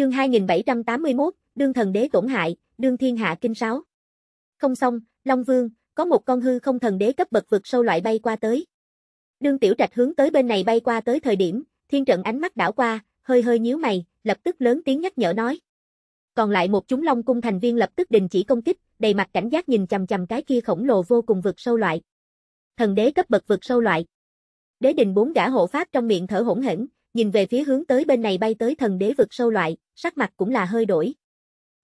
Chương 2781, đương thần đế tổn hại, đương thiên hạ kinh sáo. Không xong, Long Vương, có một con hư không thần đế cấp bậc vực sâu loại bay qua tới. Đương Tiểu Trạch hướng tới bên này bay qua tới thời điểm, Thiên Trận ánh mắt đảo qua, hơi hơi nhíu mày, lập tức lớn tiếng nhắc nhở nói. Còn lại một chúng Long cung thành viên lập tức đình chỉ công kích, đầy mặt cảnh giác nhìn chằm chằm cái kia khổng lồ vô cùng vực sâu loại. Thần đế cấp bậc vực sâu loại. Đế đình bốn gã hộ pháp trong miệng thở hỗn hển, nhìn về phía hướng tới bên này bay tới thần đế vực sâu loại, sắc mặt cũng là hơi đổi.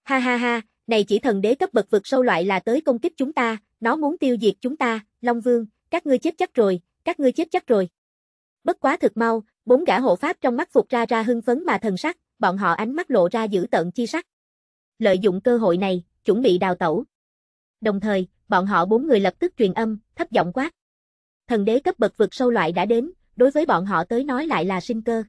Ha ha ha, này chỉ thần đế cấp bậc vực sâu loại là tới công kích chúng ta, nó muốn tiêu diệt chúng ta, Long Vương, các ngươi chết chắc rồi, các ngươi chết chắc rồi. Bất quá thực mau, bốn gã hộ pháp trong mắt phục ra ra hưng phấn mà thần sắc, bọn họ ánh mắt lộ ra giữ tận chi sắc. Lợi dụng cơ hội này, chuẩn bị đào tẩu. Đồng thời, bọn họ bốn người lập tức truyền âm, thấp giọng quát. Thần đế cấp bậc vực sâu loại đã đến, đối với bọn họ tới nói lại là sinh cơ.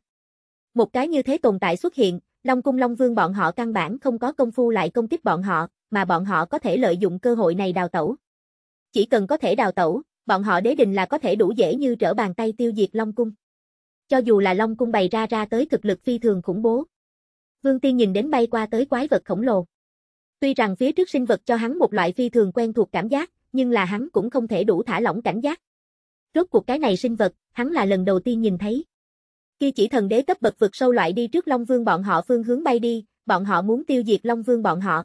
Một cái như thế tồn tại xuất hiện, Long cung Long Vương bọn họ căn bản không có công phu lại công kích bọn họ, mà bọn họ có thể lợi dụng cơ hội này đào tẩu. Chỉ cần có thể đào tẩu, bọn họ đế đình là có thể đủ dễ như trở bàn tay tiêu diệt Long cung. Cho dù là Long cung bày ra ra tới thực lực phi thường khủng bố. Vương Tiên nhìn đến bay qua tới quái vật khổng lồ. Tuy rằng phía trước sinh vật cho hắn một loại phi thường quen thuộc cảm giác, nhưng là hắn cũng không thể đủ thả lỏng cảnh giác rốt cuộc cái này sinh vật, hắn là lần đầu tiên nhìn thấy. Khi chỉ thần đế cấp bậc vực sâu loại đi trước Long Vương bọn họ phương hướng bay đi, bọn họ muốn tiêu diệt Long Vương bọn họ.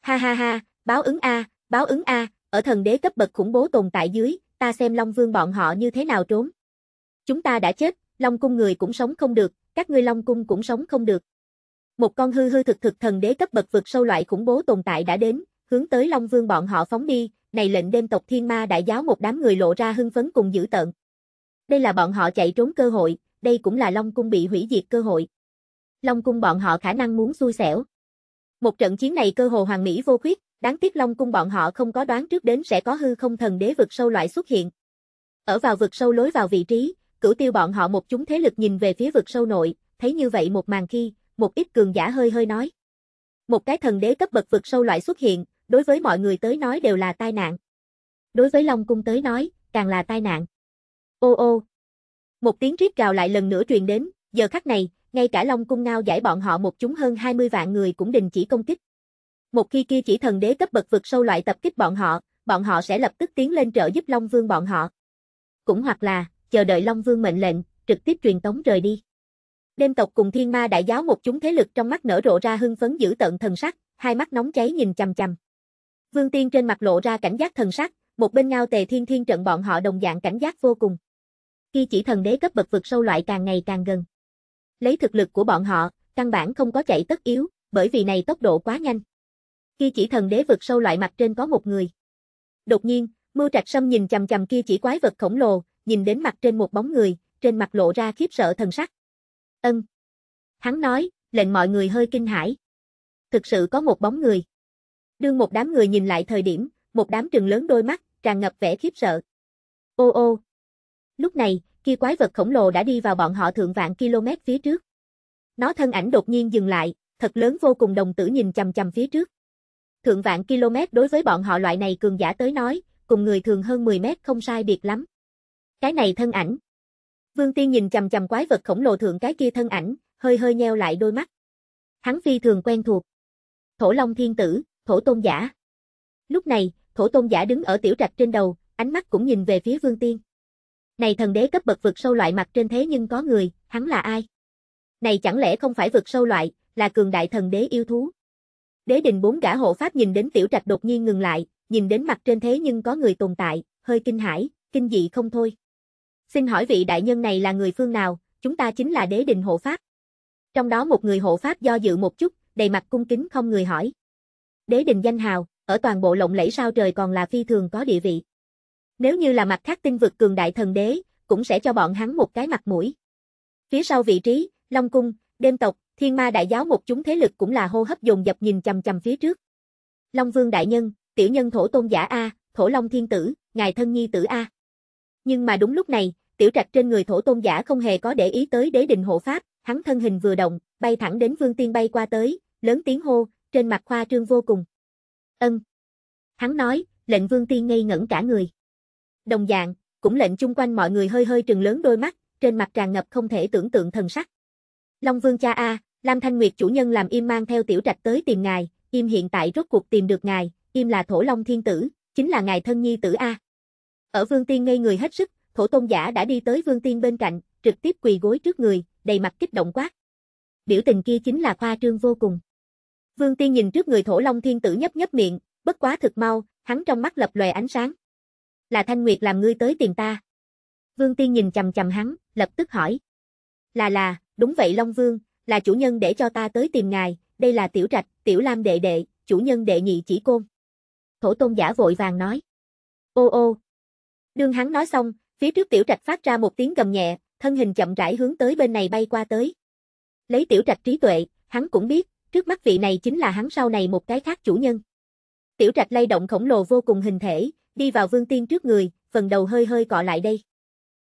Ha ha ha, báo ứng A, báo ứng A, ở thần đế cấp bậc khủng bố tồn tại dưới, ta xem Long Vương bọn họ như thế nào trốn. Chúng ta đã chết, Long Cung người cũng sống không được, các ngươi Long Cung cũng sống không được. Một con hư hư thực thực thần đế cấp bậc vực sâu loại khủng bố tồn tại đã đến, hướng tới Long Vương bọn họ phóng đi, này lệnh đêm tộc thiên ma đại giáo một đám người lộ ra hưng phấn cùng dữ tợn. Đây là bọn họ chạy trốn cơ hội, đây cũng là Long Cung bị hủy diệt cơ hội. Long Cung bọn họ khả năng muốn xui xẻo. Một trận chiến này cơ hồ hoàng mỹ vô khuyết, đáng tiếc Long Cung bọn họ không có đoán trước đến sẽ có hư không thần đế vực sâu loại xuất hiện. Ở vào vực sâu lối vào vị trí, cửu tiêu bọn họ một chúng thế lực nhìn về phía vực sâu nội, thấy như vậy một màn khi, một ít cường giả hơi hơi nói. Một cái thần đế cấp bậc vực sâu loại xuất hiện, đối với mọi người tới nói đều là tai nạn. Đối với Long Cung tới nói, càng là tai nạn. Ô ô. Một tiếng rít gào lại lần nữa truyền đến, giờ khắc này, ngay cả Long Cung ngao giải bọn họ một chúng hơn 20 vạn người cũng đình chỉ công kích. Một khi kia chỉ thần đế cấp bậc vực sâu loại tập kích bọn họ, bọn họ sẽ lập tức tiến lên trợ giúp Long Vương bọn họ. Cũng hoặc là, chờ đợi Long Vương mệnh lệnh, trực tiếp truyền tống rời đi. Đêm tộc cùng thiên ma đại giáo một chúng thế lực trong mắt nở rộ ra hưng phấn giữ tận thần sắc, hai mắt nóng cháy nhìn chằm chằm. Vương Tiên trên mặt lộ ra cảnh giác thần sắc, một bên ngao tề thiên thiên trận bọn họ đồng dạng cảnh giác vô cùng. Khi chỉ thần đế cấp bậc vực sâu loại càng ngày càng gần. Lấy thực lực của bọn họ, căn bản không có chạy tất yếu, bởi vì này tốc độ quá nhanh. Khi chỉ thần đế vực sâu loại mặt trên có một người. Đột nhiên, Mưu Trạch Sâm nhìn chằm chằm kia chỉ quái vật khổng lồ, nhìn đến mặt trên một bóng người, trên mặt lộ ra khiếp sợ thần sắc. Ân. Hắn nói, lệnh mọi người hơi kinh hãi. Thực sự có một bóng người. Đương một đám người nhìn lại thời điểm, một đám trừng lớn đôi mắt, tràn ngập vẻ khiếp sợ. Ô ô! Lúc này, kia quái vật khổng lồ đã đi vào bọn họ thượng vạn km phía trước. Nó thân ảnh đột nhiên dừng lại, thật lớn vô cùng đồng tử nhìn chằm chằm phía trước. Thượng vạn km đối với bọn họ loại này cường giả tới nói, cùng người thường hơn 10 mét không sai biệt lắm. Cái này thân ảnh. Vương Tiên nhìn chằm chằm quái vật khổng lồ thượng cái kia thân ảnh, hơi hơi nheo lại đôi mắt. Hắn phi thường quen thuộc. Thổ Long Thiên Tử thổ tôn giả. Lúc này, thổ tôn giả đứng ở tiểu trạch trên đầu, ánh mắt cũng nhìn về phía vương tiên. Này thần đế cấp bậc vực sâu loại mặt trên thế nhưng có người, hắn là ai? Này chẳng lẽ không phải vực sâu loại, là cường đại thần đế yêu thú? Đế đình bốn gã hộ pháp nhìn đến tiểu trạch đột nhiên ngừng lại, nhìn đến mặt trên thế nhưng có người tồn tại, hơi kinh hãi, kinh dị không thôi. Xin hỏi vị đại nhân này là người phương nào, chúng ta chính là đế đình hộ pháp. Trong đó một người hộ pháp do dự một chút, đầy mặt cung kính không người hỏi đế đình danh hào, ở toàn bộ lộng lẫy sao trời còn là phi thường có địa vị. Nếu như là mặt khác tinh vực cường đại thần đế, cũng sẽ cho bọn hắn một cái mặt mũi. Phía sau vị trí, Long Cung, Đêm Tộc, Thiên Ma Đại Giáo một chúng thế lực cũng là hô hấp dồn dập nhìn chầm chầm phía trước. Long Vương Đại Nhân, Tiểu Nhân Thổ Tôn Giả A, Thổ Long Thiên Tử, Ngài Thân Nhi Tử A. Nhưng mà đúng lúc này, Tiểu Trạch trên người Thổ Tôn Giả không hề có để ý tới đế đình hộ pháp, hắn thân hình vừa động, bay thẳng đến Vương Tiên bay qua tới, lớn tiếng hô, trên mặt khoa trương vô cùng. Ân. Hắn nói, lệnh vương tiên ngây ngẩn cả người. Đồng dạng, cũng lệnh chung quanh mọi người hơi hơi trừng lớn đôi mắt, trên mặt tràn ngập không thể tưởng tượng thần sắc. Long vương cha A, Lam Thanh Nguyệt chủ nhân làm im mang theo tiểu trạch tới tìm ngài, im hiện tại rốt cuộc tìm được ngài, im là thổ long thiên tử, chính là ngài thân nhi tử A. Ở vương tiên ngây người hết sức, thổ tôn giả đã đi tới vương tiên bên cạnh, trực tiếp quỳ gối trước người, đầy mặt kích động quát. Biểu tình kia chính là khoa trương vô cùng. Vương Tiên nhìn trước người Thổ Long Thiên Tử nhấp nhấp miệng, bất quá thực mau, hắn trong mắt lập lòe ánh sáng. Là Thanh Nguyệt làm ngươi tới tìm ta. Vương Tiên nhìn chầm chầm hắn, lập tức hỏi. Là là, đúng vậy Long Vương, là chủ nhân để cho ta tới tìm ngài, đây là Tiểu Trạch, Tiểu Lam đệ đệ, chủ nhân đệ nhị chỉ côn. Thổ Tôn giả vội vàng nói. Ô ô. Đương hắn nói xong, phía trước Tiểu Trạch phát ra một tiếng gầm nhẹ, thân hình chậm rãi hướng tới bên này bay qua tới. Lấy Tiểu Trạch trí tuệ, hắn cũng biết, trước mắt vị này chính là hắn sau này một cái khác chủ nhân. Tiểu trạch lay động khổng lồ vô cùng hình thể, đi vào vương tiên trước người, phần đầu hơi hơi cọ lại đây.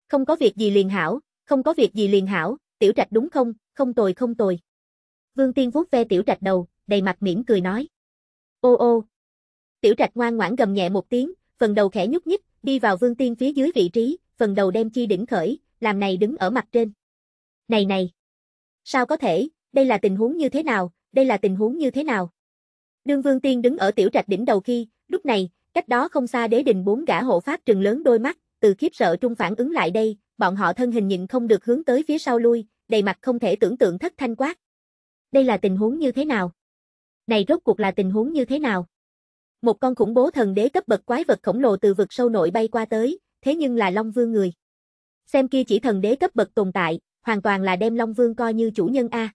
Không có việc gì liền hảo, không có việc gì liền hảo, tiểu trạch đúng không, không tồi không tồi. Vương tiên vuốt ve tiểu trạch đầu, đầy mặt mỉm cười nói. Ô ô. Tiểu trạch ngoan ngoãn gầm nhẹ một tiếng, phần đầu khẽ nhúc nhích, đi vào vương tiên phía dưới vị trí, phần đầu đem chi đỉnh khởi, làm này đứng ở mặt trên. Này này. Sao có thể, đây là tình huống như thế nào, đây là tình huống như thế nào? Đương Vương Tiên đứng ở tiểu trạch đỉnh đầu khi, lúc này, cách đó không xa đế đình bốn gã hộ pháp trừng lớn đôi mắt, từ khiếp sợ trung phản ứng lại đây, bọn họ thân hình nhịn không được hướng tới phía sau lui, đầy mặt không thể tưởng tượng thất thanh quát. Đây là tình huống như thế nào? Này rốt cuộc là tình huống như thế nào? Một con khủng bố thần đế cấp bậc quái vật khổng lồ từ vực sâu nội bay qua tới, thế nhưng là Long Vương người. Xem kia chỉ thần đế cấp bậc tồn tại, hoàn toàn là đem Long Vương coi như chủ nhân A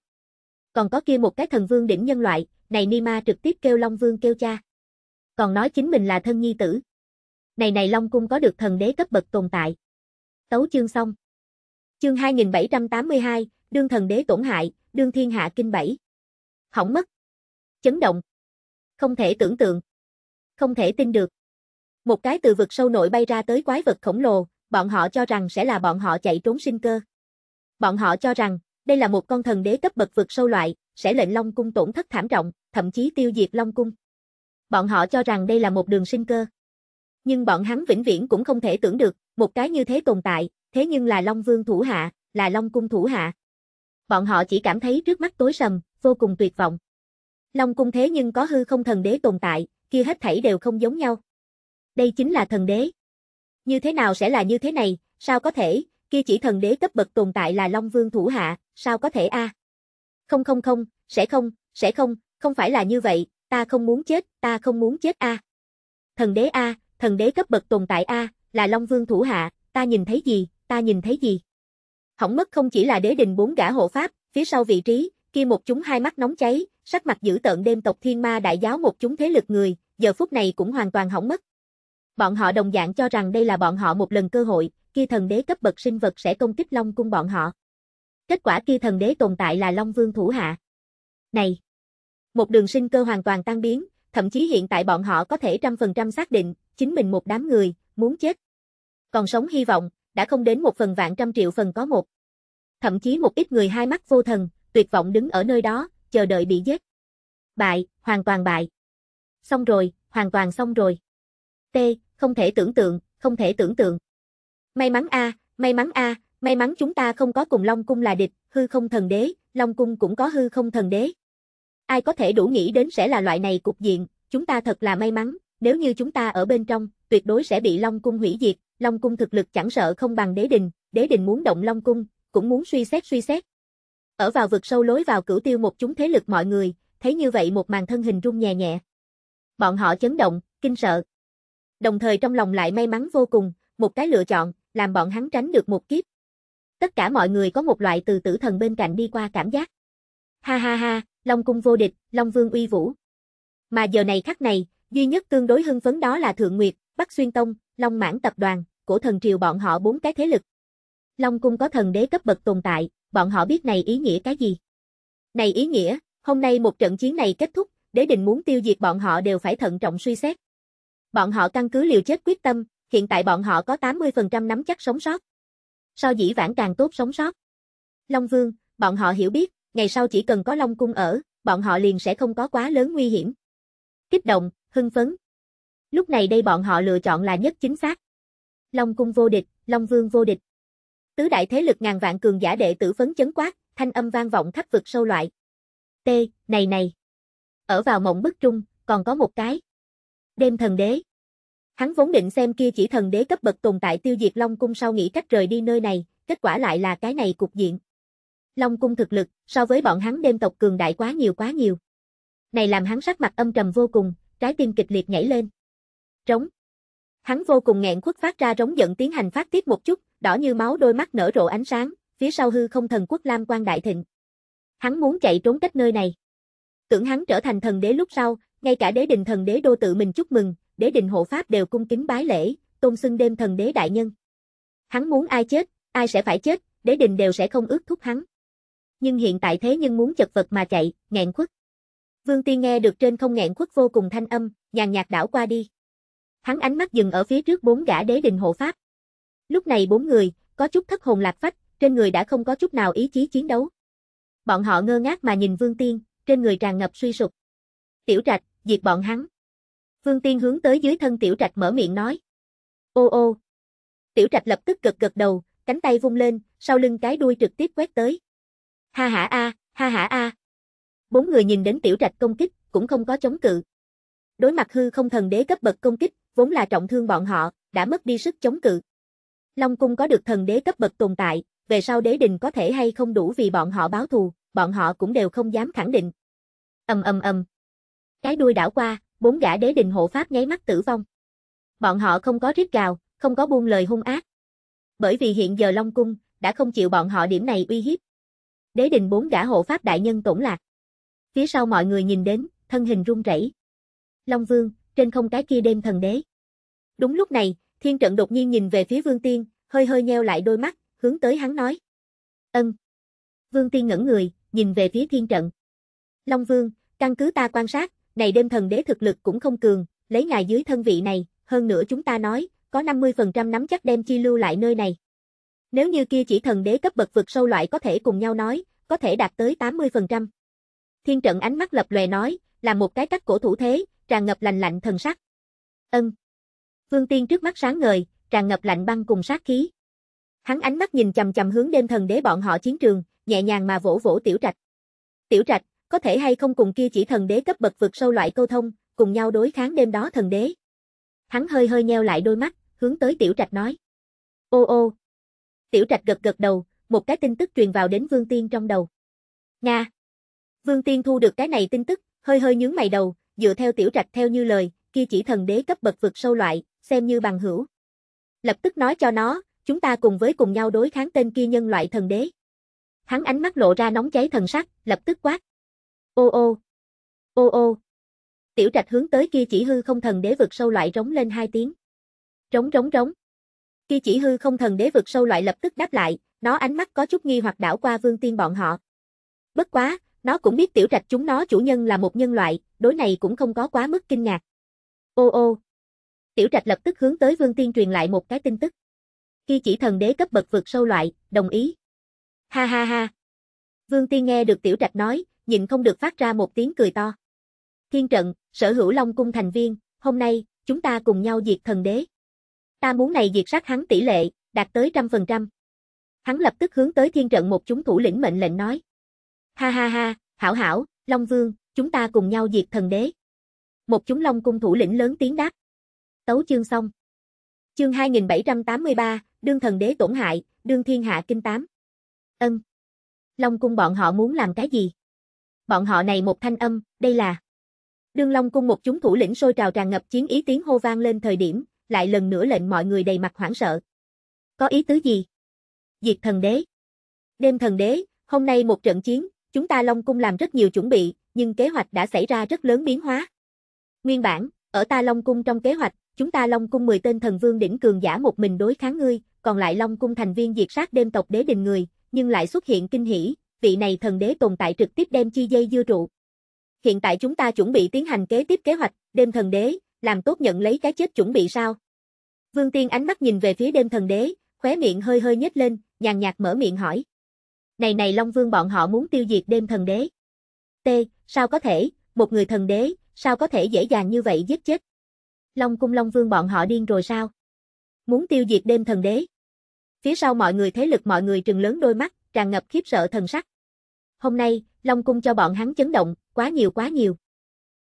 còn có kia một cái thần vương đỉnh nhân loại, này ni ma trực tiếp kêu Long Vương kêu cha. Còn nói chính mình là thân nhi tử. Này này Long Cung có được thần đế cấp bậc tồn tại. Tấu chương xong. Chương 2782, đương thần đế tổn hại, đương thiên hạ kinh bảy. Hỏng mất. Chấn động. Không thể tưởng tượng. Không thể tin được. Một cái từ vực sâu nội bay ra tới quái vật khổng lồ, bọn họ cho rằng sẽ là bọn họ chạy trốn sinh cơ. Bọn họ cho rằng, đây là một con thần đế cấp bậc vượt sâu loại, sẽ lệnh Long cung tổn thất thảm trọng, thậm chí tiêu diệt Long cung. Bọn họ cho rằng đây là một đường sinh cơ. Nhưng bọn hắn vĩnh viễn cũng không thể tưởng được, một cái như thế tồn tại, thế nhưng là Long Vương thủ hạ, là Long cung thủ hạ. Bọn họ chỉ cảm thấy trước mắt tối sầm, vô cùng tuyệt vọng. Long cung thế nhưng có hư không thần đế tồn tại, kia hết thảy đều không giống nhau. Đây chính là thần đế. Như thế nào sẽ là như thế này, sao có thể, kia chỉ thần đế cấp bậc tồn tại là Long Vương thủ hạ, sao có thể a? À? Không không không, sẽ không, sẽ không, không phải là như vậy, ta không muốn chết, ta không muốn chết a. À? Thần đế a, à, thần đế cấp bậc tồn tại a, là Long Vương thủ hạ, ta nhìn thấy gì, ta nhìn thấy gì? Hỏng mất không chỉ là đế đình bốn gã hộ pháp, phía sau vị trí, kia một chúng hai mắt nóng cháy, sắc mặt dữ tợn đêm tộc thiên ma đại giáo một chúng thế lực người, giờ phút này cũng hoàn toàn hỏng mất. Bọn họ đồng dạng cho rằng đây là bọn họ một lần cơ hội, kia thần đế cấp bậc sinh vật sẽ công kích Long cung bọn họ. Kết quả kia thần đế tồn tại là Long Vương thủ hạ. Này! Một đường sinh cơ hoàn toàn tan biến, thậm chí hiện tại bọn họ có thể trăm phần trăm xác định, chính mình một đám người, muốn chết. Còn sống hy vọng, đã không đến một phần vạn trăm triệu phần có một. Thậm chí một ít người hai mắt vô thần, tuyệt vọng đứng ở nơi đó, chờ đợi bị giết. Bại, hoàn toàn bại. Xong rồi, hoàn toàn xong rồi. T, không thể tưởng tượng, không thể tưởng tượng. May mắn a, may mắn a, May mắn chúng ta không có cùng Long Cung là địch, hư không thần đế, Long Cung cũng có hư không thần đế. Ai có thể đủ nghĩ đến sẽ là loại này cục diện, chúng ta thật là may mắn, nếu như chúng ta ở bên trong, tuyệt đối sẽ bị Long Cung hủy diệt, Long Cung thực lực chẳng sợ không bằng đế đình, đế đình muốn động Long Cung, cũng muốn suy xét suy xét. Ở vào vực sâu lối vào cửu tiêu một chúng thế lực mọi người, thấy như vậy một màn thân hình rung nhẹ nhẹ. Bọn họ chấn động, kinh sợ. Đồng thời trong lòng lại may mắn vô cùng, một cái lựa chọn, làm bọn hắn tránh được một kiếp, tất cả mọi người có một loại từ tử thần bên cạnh đi qua cảm giác. Ha ha ha, Long cung vô địch, Long vương uy vũ. Mà giờ này khắc này, duy nhất tương đối hưng phấn đó là Thượng Nguyệt, Bắc Xuyên Tông, Long Mãn tập đoàn, cổ thần triều bọn họ bốn cái thế lực. Long cung có thần đế cấp bậc tồn tại, bọn họ biết này ý nghĩa cái gì. Này ý nghĩa, hôm nay một trận chiến này kết thúc, đế định muốn tiêu diệt bọn họ đều phải thận trọng suy xét. Bọn họ căn cứ liều chết quyết tâm, hiện tại bọn họ có 80% nắm chắc sống sót sao dĩ vãng càng tốt sống sót. Long Vương, bọn họ hiểu biết, ngày sau chỉ cần có Long Cung ở, bọn họ liền sẽ không có quá lớn nguy hiểm. Kích động, hưng phấn. Lúc này đây bọn họ lựa chọn là nhất chính xác. Long Cung vô địch, Long Vương vô địch. Tứ đại thế lực ngàn vạn cường giả đệ tử phấn chấn quát, thanh âm vang vọng khắp vực sâu loại. T, này này. Ở vào mộng bức trung, còn có một cái. Đêm thần đế. Hắn vốn định xem kia chỉ thần đế cấp bậc tồn tại tiêu diệt Long Cung sau nghĩ cách rời đi nơi này, kết quả lại là cái này cục diện. Long Cung thực lực, so với bọn hắn đêm tộc cường đại quá nhiều quá nhiều. Này làm hắn sắc mặt âm trầm vô cùng, trái tim kịch liệt nhảy lên. Trống. Hắn vô cùng nghẹn khuất phát ra rống giận tiến hành phát tiết một chút, đỏ như máu đôi mắt nở rộ ánh sáng, phía sau hư không thần quốc Lam Quan Đại Thịnh. Hắn muốn chạy trốn cách nơi này. Tưởng hắn trở thành thần đế lúc sau, ngay cả đế đình thần đế đô tự mình chúc mừng, đế đình hộ pháp đều cung kính bái lễ, tôn xưng đêm thần đế đại nhân. Hắn muốn ai chết, ai sẽ phải chết, đế đình đều sẽ không ước thúc hắn. Nhưng hiện tại thế nhân muốn chật vật mà chạy, nghẹn quất. Vương Tiên nghe được trên không nghẹn quất vô cùng thanh âm, nhàn nhạt đảo qua đi. Hắn ánh mắt dừng ở phía trước bốn gã đế đình hộ pháp. Lúc này bốn người, có chút thất hồn lạc phách, trên người đã không có chút nào ý chí chiến đấu. Bọn họ ngơ ngác mà nhìn Vương Tiên, trên người tràn ngập suy sụp. Tiểu Trạch, diệt bọn hắn. Phương Tiên hướng tới dưới thân Tiểu Trạch mở miệng nói. Ô ô. Tiểu Trạch lập tức gật gật đầu, cánh tay vung lên, sau lưng cái đuôi trực tiếp quét tới. Ha ha a, ha ha a. Bốn người nhìn đến Tiểu Trạch công kích, cũng không có chống cự. Đối mặt hư không thần đế cấp bậc công kích, vốn là trọng thương bọn họ, đã mất đi sức chống cự. Long cung có được thần đế cấp bậc tồn tại, về sau đế đình có thể hay không đủ vì bọn họ báo thù, bọn họ cũng đều không dám khẳng định. Ầm ầm ầm. Cái đuôi đảo qua, bốn gã đế đình hộ pháp nháy mắt tử vong. Bọn họ không có rít gào, không có buông lời hung ác. Bởi vì hiện giờ Long Cung, đã không chịu bọn họ điểm này uy hiếp. Đế đình bốn gã hộ pháp đại nhân tổn lạc. Phía sau mọi người nhìn đến, thân hình run rẩy. Long Vương, trên không cái kia đêm thần đế. Đúng lúc này, thiên trận đột nhiên nhìn về phía Vương Tiên, hơi hơi nheo lại đôi mắt, hướng tới hắn nói. Ân. Vương Tiên ngẩn người, nhìn về phía thiên trận. Long Vương, căn cứ ta quan sát, này đêm thần đế thực lực cũng không cường, lấy ngài dưới thân vị này, hơn nữa chúng ta nói, có 50% nắm chắc đem chi lưu lại nơi này. Nếu như kia chỉ thần đế cấp bậc vực sâu loại có thể cùng nhau nói, có thể đạt tới 80%. Thiên trận ánh mắt lập lòe nói, là một cái cách cổ thủ thế, tràn ngập lành lạnh thần sắc. Ân. Vương Tiên trước mắt sáng ngời, tràn ngập lạnh băng cùng sát khí. Hắn ánh mắt nhìn chầm chầm hướng đêm thần đế bọn họ chiến trường, nhẹ nhàng mà vỗ vỗ tiểu trạch. Tiểu trạch, có thể hay không cùng kia chỉ thần đế cấp bậc vực sâu loại câu thông, cùng nhau đối kháng đêm đó thần đế. Hắn hơi hơi nheo lại đôi mắt, hướng tới tiểu trạch nói. Ô ô. Tiểu trạch gật gật đầu, một cái tin tức truyền vào đến Vương Tiên trong đầu. Nga. Vương Tiên thu được cái này tin tức, hơi hơi nhướng mày đầu, dựa theo tiểu trạch theo như lời, kia chỉ thần đế cấp bậc vực sâu loại, xem như bằng hữu. Lập tức nói cho nó, chúng ta cùng với cùng nhau đối kháng tên kia nhân loại thần đế. Hắn ánh mắt lộ ra nóng cháy thần sắc, lập tức quát. Ô ô. Ô ô. Tiểu trạch hướng tới kia chỉ hư không thần đế vực sâu loại rống lên hai tiếng. trống trống trống Kia chỉ hư không thần đế vực sâu loại lập tức đáp lại, nó ánh mắt có chút nghi hoặc đảo qua vương tiên bọn họ. Bất quá, nó cũng biết tiểu trạch chúng nó chủ nhân là một nhân loại, đối này cũng không có quá mức kinh ngạc. Ô ô. Tiểu trạch lập tức hướng tới vương tiên truyền lại một cái tin tức. Khi chỉ thần đế cấp bậc vượt sâu loại, đồng ý. Ha ha ha. Vương tiên nghe được tiểu trạch nói, nhìn không được phát ra một tiếng cười to. Thiên trận, sở hữu Long Cung thành viên, hôm nay, chúng ta cùng nhau diệt thần đế. Ta muốn này diệt sát hắn tỷ lệ, đạt tới trăm phần trăm. Hắn lập tức hướng tới thiên trận một chúng thủ lĩnh mệnh lệnh nói. Ha ha ha, hảo hảo, Long Vương, chúng ta cùng nhau diệt thần đế. Một chúng Long Cung thủ lĩnh lớn tiếng đáp. Tấu chương xong. Chương 2783, đương thần đế tổn hại, đương thiên hạ kinh tám. Ân. Long Cung bọn họ muốn làm cái gì? bọn họ này một thanh âm, đây là Đương Long cung một chúng thủ lĩnh sôi trào tràn ngập chiến ý tiếng hô vang lên thời điểm, lại lần nữa lệnh mọi người đầy mặt hoảng sợ. Có ý tứ gì? Diệt thần đế. Đêm thần đế, hôm nay một trận chiến, chúng ta Long cung làm rất nhiều chuẩn bị, nhưng kế hoạch đã xảy ra rất lớn biến hóa. Nguyên bản, ở ta Long cung trong kế hoạch, chúng ta Long cung 10 tên thần vương đỉnh cường giả một mình đối kháng ngươi, còn lại Long cung thành viên diệt sát đêm tộc đế đình người, nhưng lại xuất hiện kinh hỉ, vị này thần đế tồn tại trực tiếp đem chi dây dưa trụ. Hiện tại chúng ta chuẩn bị tiến hành kế tiếp kế hoạch, đêm thần đế, làm tốt nhận lấy cái chết chuẩn bị sao? Vương Tiên ánh mắt nhìn về phía đêm thần đế, khóe miệng hơi hơi nhếch lên, nhàn nhạt mở miệng hỏi. Này này Long Vương bọn họ muốn tiêu diệt đêm thần đế. T, sao có thể, một người thần đế, sao có thể dễ dàng như vậy giết chết? Long cung Long Vương bọn họ điên rồi sao? Muốn tiêu diệt đêm thần đế. Phía sau mọi người thế lực mọi người trừng lớn đôi mắt, tràn ngập khiếp sợ thần sắc. Hôm nay, Long cung cho bọn hắn chấn động, quá nhiều quá nhiều.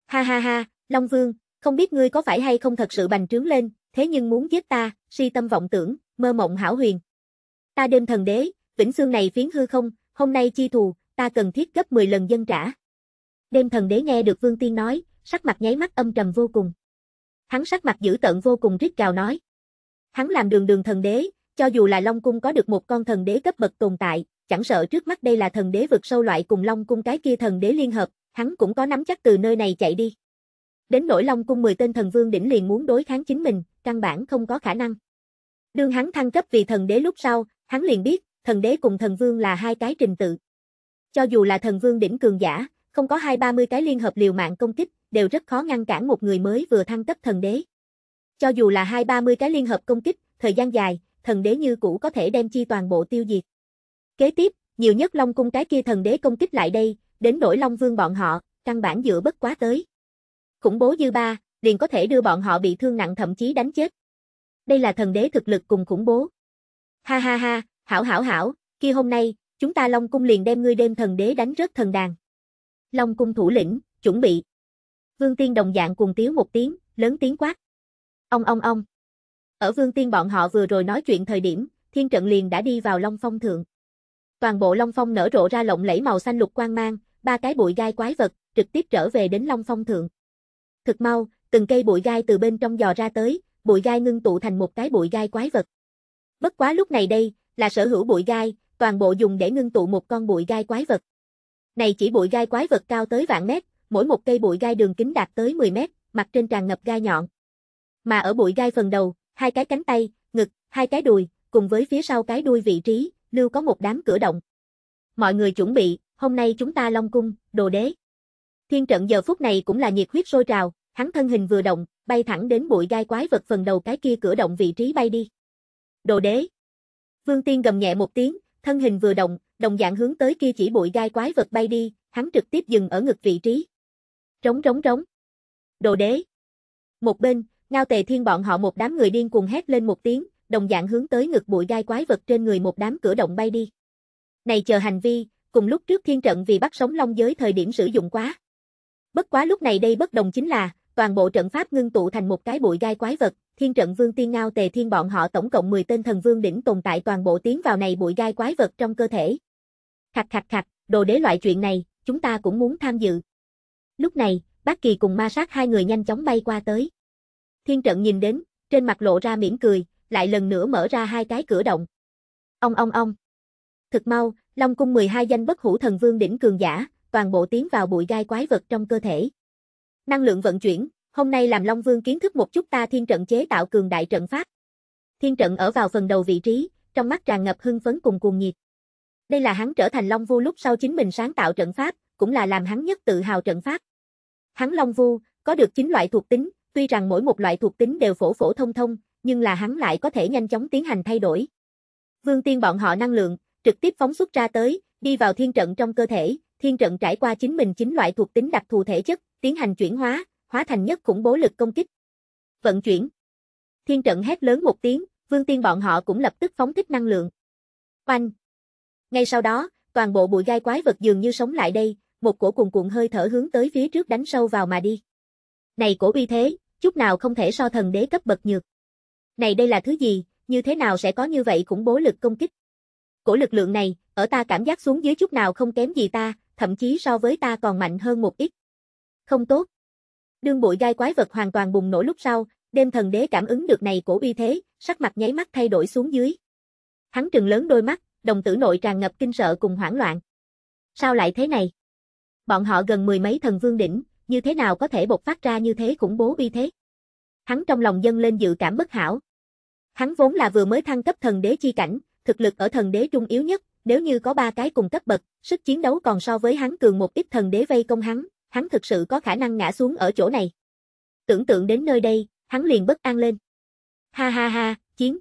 Ha ha ha, Long Vương, không biết ngươi có phải hay không thật sự bành trướng lên, thế nhưng muốn giết ta, si tâm vọng tưởng, mơ mộng hảo huyền. Ta đêm thần đế, vĩnh xương này phiến hư không, hôm nay chi thù, ta cần thiết gấp 10 lần dân trả. Đêm thần đế nghe được Vương Tiên nói, sắc mặt nháy mắt âm trầm vô cùng. Hắn sắc mặt dữ tợn vô cùng rít cào nói. Hắn làm đường đường thần đế, cho dù là Long Cung có được một con thần đế cấp bậc tồn tại, chẳng sợ trước mắt đây là thần đế vực sâu loại cùng Long cung cái kia thần đế liên hợp, hắn cũng có nắm chắc từ nơi này chạy đi. Đến nỗi Long cung 10 tên thần vương đỉnh liền muốn đối kháng chính mình, căn bản không có khả năng. Đương hắn thăng cấp vì thần đế lúc sau, hắn liền biết, thần đế cùng thần vương là hai cái trình tự. Cho dù là thần vương đỉnh cường giả, không có hai ba mươi cái liên hợp liều mạng công kích, đều rất khó ngăn cản một người mới vừa thăng cấp thần đế. Cho dù là hai ba mươi cái liên hợp công kích, thời gian dài, thần đế như cũ có thể đem chi toàn bộ tiêu diệt. Kế tiếp, nhiều nhất Long cung cái kia thần đế công kích lại đây, đến nỗi Long Vương bọn họ, căn bản dựa bất quá tới. Khủng bố dư ba, liền có thể đưa bọn họ bị thương nặng thậm chí đánh chết. Đây là thần đế thực lực cùng khủng bố. Ha ha ha, hảo hảo hảo, kia hôm nay, chúng ta Long cung liền đem ngươi đêm thần đế đánh rớt thần đàn. Long cung thủ lĩnh, chuẩn bị. Vương Tiên đồng dạng cùng tiếu một tiếng, lớn tiếng quát. Ông ông ông. Ở Vương Tiên bọn họ vừa rồi nói chuyện thời điểm, thiên trận liền đã đi vào Long Phong Thượng. Toàn bộ Long Phong nở rộ ra lộng lẫy màu xanh lục quang mang, ba cái bụi gai quái vật, trực tiếp trở về đến Long Phong thượng. Thực mau, từng cây bụi gai từ bên trong dò ra tới, bụi gai ngưng tụ thành một cái bụi gai quái vật. Bất quá lúc này đây, là sở hữu bụi gai, toàn bộ dùng để ngưng tụ một con bụi gai quái vật. Này chỉ bụi gai quái vật cao tới vạn mét, mỗi một cây bụi gai đường kính đạt tới 10 mét, mặt trên tràn ngập gai nhọn. Mà ở bụi gai phần đầu, hai cái cánh tay, ngực, hai cái đùi, cùng với phía sau cái đuôi vị trí, lưu có một đám cửa động. Mọi người chuẩn bị, hôm nay chúng ta long cung, đồ đế. Thiên trận giờ phút này cũng là nhiệt huyết sôi trào, hắn thân hình vừa động, bay thẳng đến bụi gai quái vật phần đầu cái kia cửa động vị trí bay đi. Đồ đế. Vương Tiên gầm nhẹ một tiếng, thân hình vừa động, đồng dạng hướng tới kia chỉ bụi gai quái vật bay đi, hắn trực tiếp dừng ở ngực vị trí. Trống trống trống. Đồ đế. Một bên, Ngao Tề Thiên bọn họ một đám người điên cuồng hét lên một tiếng, đồng dạng hướng tới ngực bụi gai quái vật trên người một đám cửa động bay đi. Này chờ hành vi, cùng lúc trước thiên trận vì bắt sống long giới thời điểm sử dụng quá. Bất quá lúc này đây bất đồng chính là, toàn bộ trận pháp ngưng tụ thành một cái bụi gai quái vật, thiên trận vương tiên ngao tề thiên bọn họ tổng cộng 10 tên thần vương đỉnh tồn tại toàn bộ tiến vào này bụi gai quái vật trong cơ thể. Khạch khạch khạch, đồ đế loại chuyện này, chúng ta cũng muốn tham dự. Lúc này, bác kỳ cùng ma sát hai người nhanh chóng bay qua tới. Thiên trận nhìn đến, trên mặt lộ ra mỉm cười, lại lần nữa mở ra hai cái cửa động. Ông ông ông. Thực mau, Long cung 12 danh bất hủ thần vương đỉnh cường giả, toàn bộ tiến vào bụi gai quái vật trong cơ thể. Năng lượng vận chuyển, hôm nay làm Long Vương kiến thức một chút ta thiên trận chế tạo cường đại trận pháp. Thiên trận ở vào phần đầu vị trí, trong mắt tràn ngập hưng phấn cùng cuồng nhiệt. Đây là hắn trở thành Long Vu lúc sau chính mình sáng tạo trận pháp, cũng là làm hắn nhất tự hào trận pháp. Hắn Long Vu có được 9 loại thuộc tính, tuy rằng mỗi một loại thuộc tính đều phổ phổ thông thông, nhưng là hắn lại có thể nhanh chóng tiến hành thay đổi. Vương Tiên bọn họ năng lượng, trực tiếp phóng xuất ra tới, đi vào thiên trận trong cơ thể, thiên trận trải qua chính mình chính loại thuộc tính đặc thù thể chất, tiến hành chuyển hóa, hóa thành nhất khủng bố lực công kích. Vận chuyển. Thiên trận hét lớn một tiếng, Vương Tiên bọn họ cũng lập tức phóng thích năng lượng. Oanh. Ngay sau đó, toàn bộ bụi gai quái vật dường như sống lại đây, một cổ cuồn cuộn hơi thở hướng tới phía trước đánh sâu vào mà đi. Này cổ uy thế, chút nào không thể so thần đế cấp bậc nhược. Này đây là thứ gì, như thế nào sẽ có như vậy khủng bố lực công kích? Cổ lực lượng này, ở ta cảm giác xuống dưới chút nào không kém gì ta, thậm chí so với ta còn mạnh hơn một ít. Không tốt. Đương bụi gai quái vật hoàn toàn bùng nổ lúc sau, đêm thần đế cảm ứng được này cổ uy thế, sắc mặt nháy mắt thay đổi xuống dưới. Hắn trừng lớn đôi mắt, đồng tử nội tràn ngập kinh sợ cùng hoảng loạn. Sao lại thế này? Bọn họ gần mười mấy thần vương đỉnh, như thế nào có thể bộc phát ra như thế khủng bố uy thế? Hắn trong lòng dâng lên dự cảm bất hảo, Hắn vốn là vừa mới thăng cấp thần đế chi cảnh, thực lực ở thần đế trung yếu nhất, nếu như có ba cái cùng cấp bậc, sức chiến đấu còn so với hắn cường một ít thần đế vây công hắn, hắn thực sự có khả năng ngã xuống ở chỗ này. Tưởng tượng đến nơi đây, hắn liền bất an lên. Ha ha ha, chiến.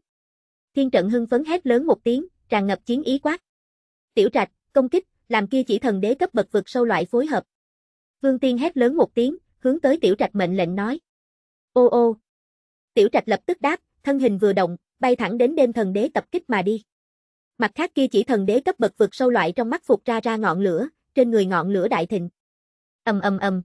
Thiên trận hưng phấn hét lớn một tiếng, tràn ngập chiến ý quát. Tiểu trạch, công kích, làm kia chỉ thần đế cấp bậc vực sâu loại phối hợp. Vương Tiên hét lớn một tiếng, hướng tới tiểu trạch mệnh lệnh nói. Ô ô. Tiểu trạch lập tức đáp, thân hình vừa động, bay thẳng đến đêm thần đế tập kích mà đi. Mặt khác kia chỉ thần đế cấp bậc vượt sâu loại trong mắt phục ra ra ngọn lửa, trên người ngọn lửa đại thịnh. Ầm ầm ầm.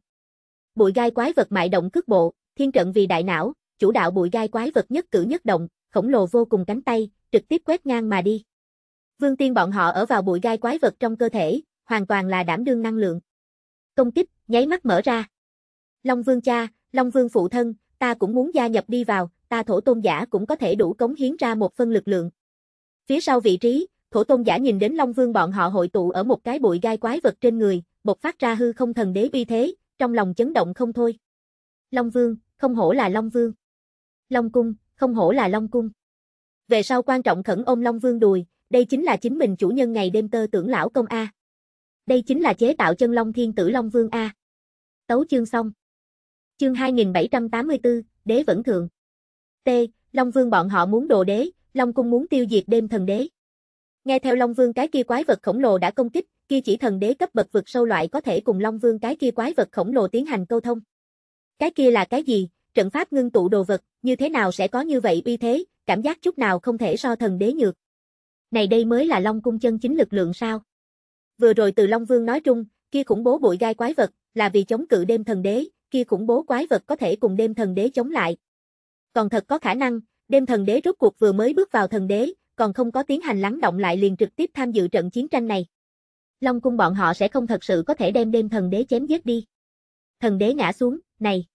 Bụi gai quái vật mại động cước bộ, thiên trận vì đại não, chủ đạo bụi gai quái vật nhất cử nhất động, khổng lồ vô cùng cánh tay, trực tiếp quét ngang mà đi. Vương Tiên bọn họ ở vào bụi gai quái vật trong cơ thể, hoàn toàn là đảm đương năng lượng. Công kích, nháy mắt mở ra. Long Vương cha, Long Vương phụ thân, ta cũng muốn gia nhập đi vào, ta thổ tôn giả cũng có thể đủ cống hiến ra một phân lực lượng. Phía sau vị trí, thổ tôn giả nhìn đến Long Vương bọn họ hội tụ ở một cái bụi gai quái vật trên người, bộc phát ra hư không thần đế uy thế, trong lòng chấn động không thôi. Long Vương, không hổ là Long Vương. Long Cung, không hổ là Long Cung. Về sau quan trọng khẩn ôm Long Vương đùi, đây chính là chính mình chủ nhân ngày đêm tơ tưởng lão công A. Đây chính là chế tạo chân Long Thiên tử Long Vương A. Tấu chương xong. Chương 2784, Đế Vẫn Thượng. Long Vương bọn họ muốn đồ đế, Long Cung muốn tiêu diệt đêm thần đế. Nghe theo Long Vương cái kia quái vật khổng lồ đã công kích, kia chỉ thần đế cấp bậc vượt sâu loại có thể cùng Long Vương cái kia quái vật khổng lồ tiến hành câu thông. Cái kia là cái gì? Trận pháp ngưng tụ đồ vật, như thế nào sẽ có như vậy uy thế, cảm giác chút nào không thể so thần đế nhược. Này đây mới là Long Cung chân chính lực lượng sao? Vừa rồi từ Long Vương nói trung, kia khủng bố bụi gai quái vật, là vì chống cự đêm thần đế, kia khủng bố quái vật có thể cùng đêm thần đế chống lại, còn thật có khả năng, đêm thần đế rốt cuộc vừa mới bước vào thần đế, còn không có tiến hành lắng động lại liền trực tiếp tham dự trận chiến tranh này. Long cung bọn họ sẽ không thật sự có thể đem đêm thần đế chém giết đi. Thần đế ngã xuống, này.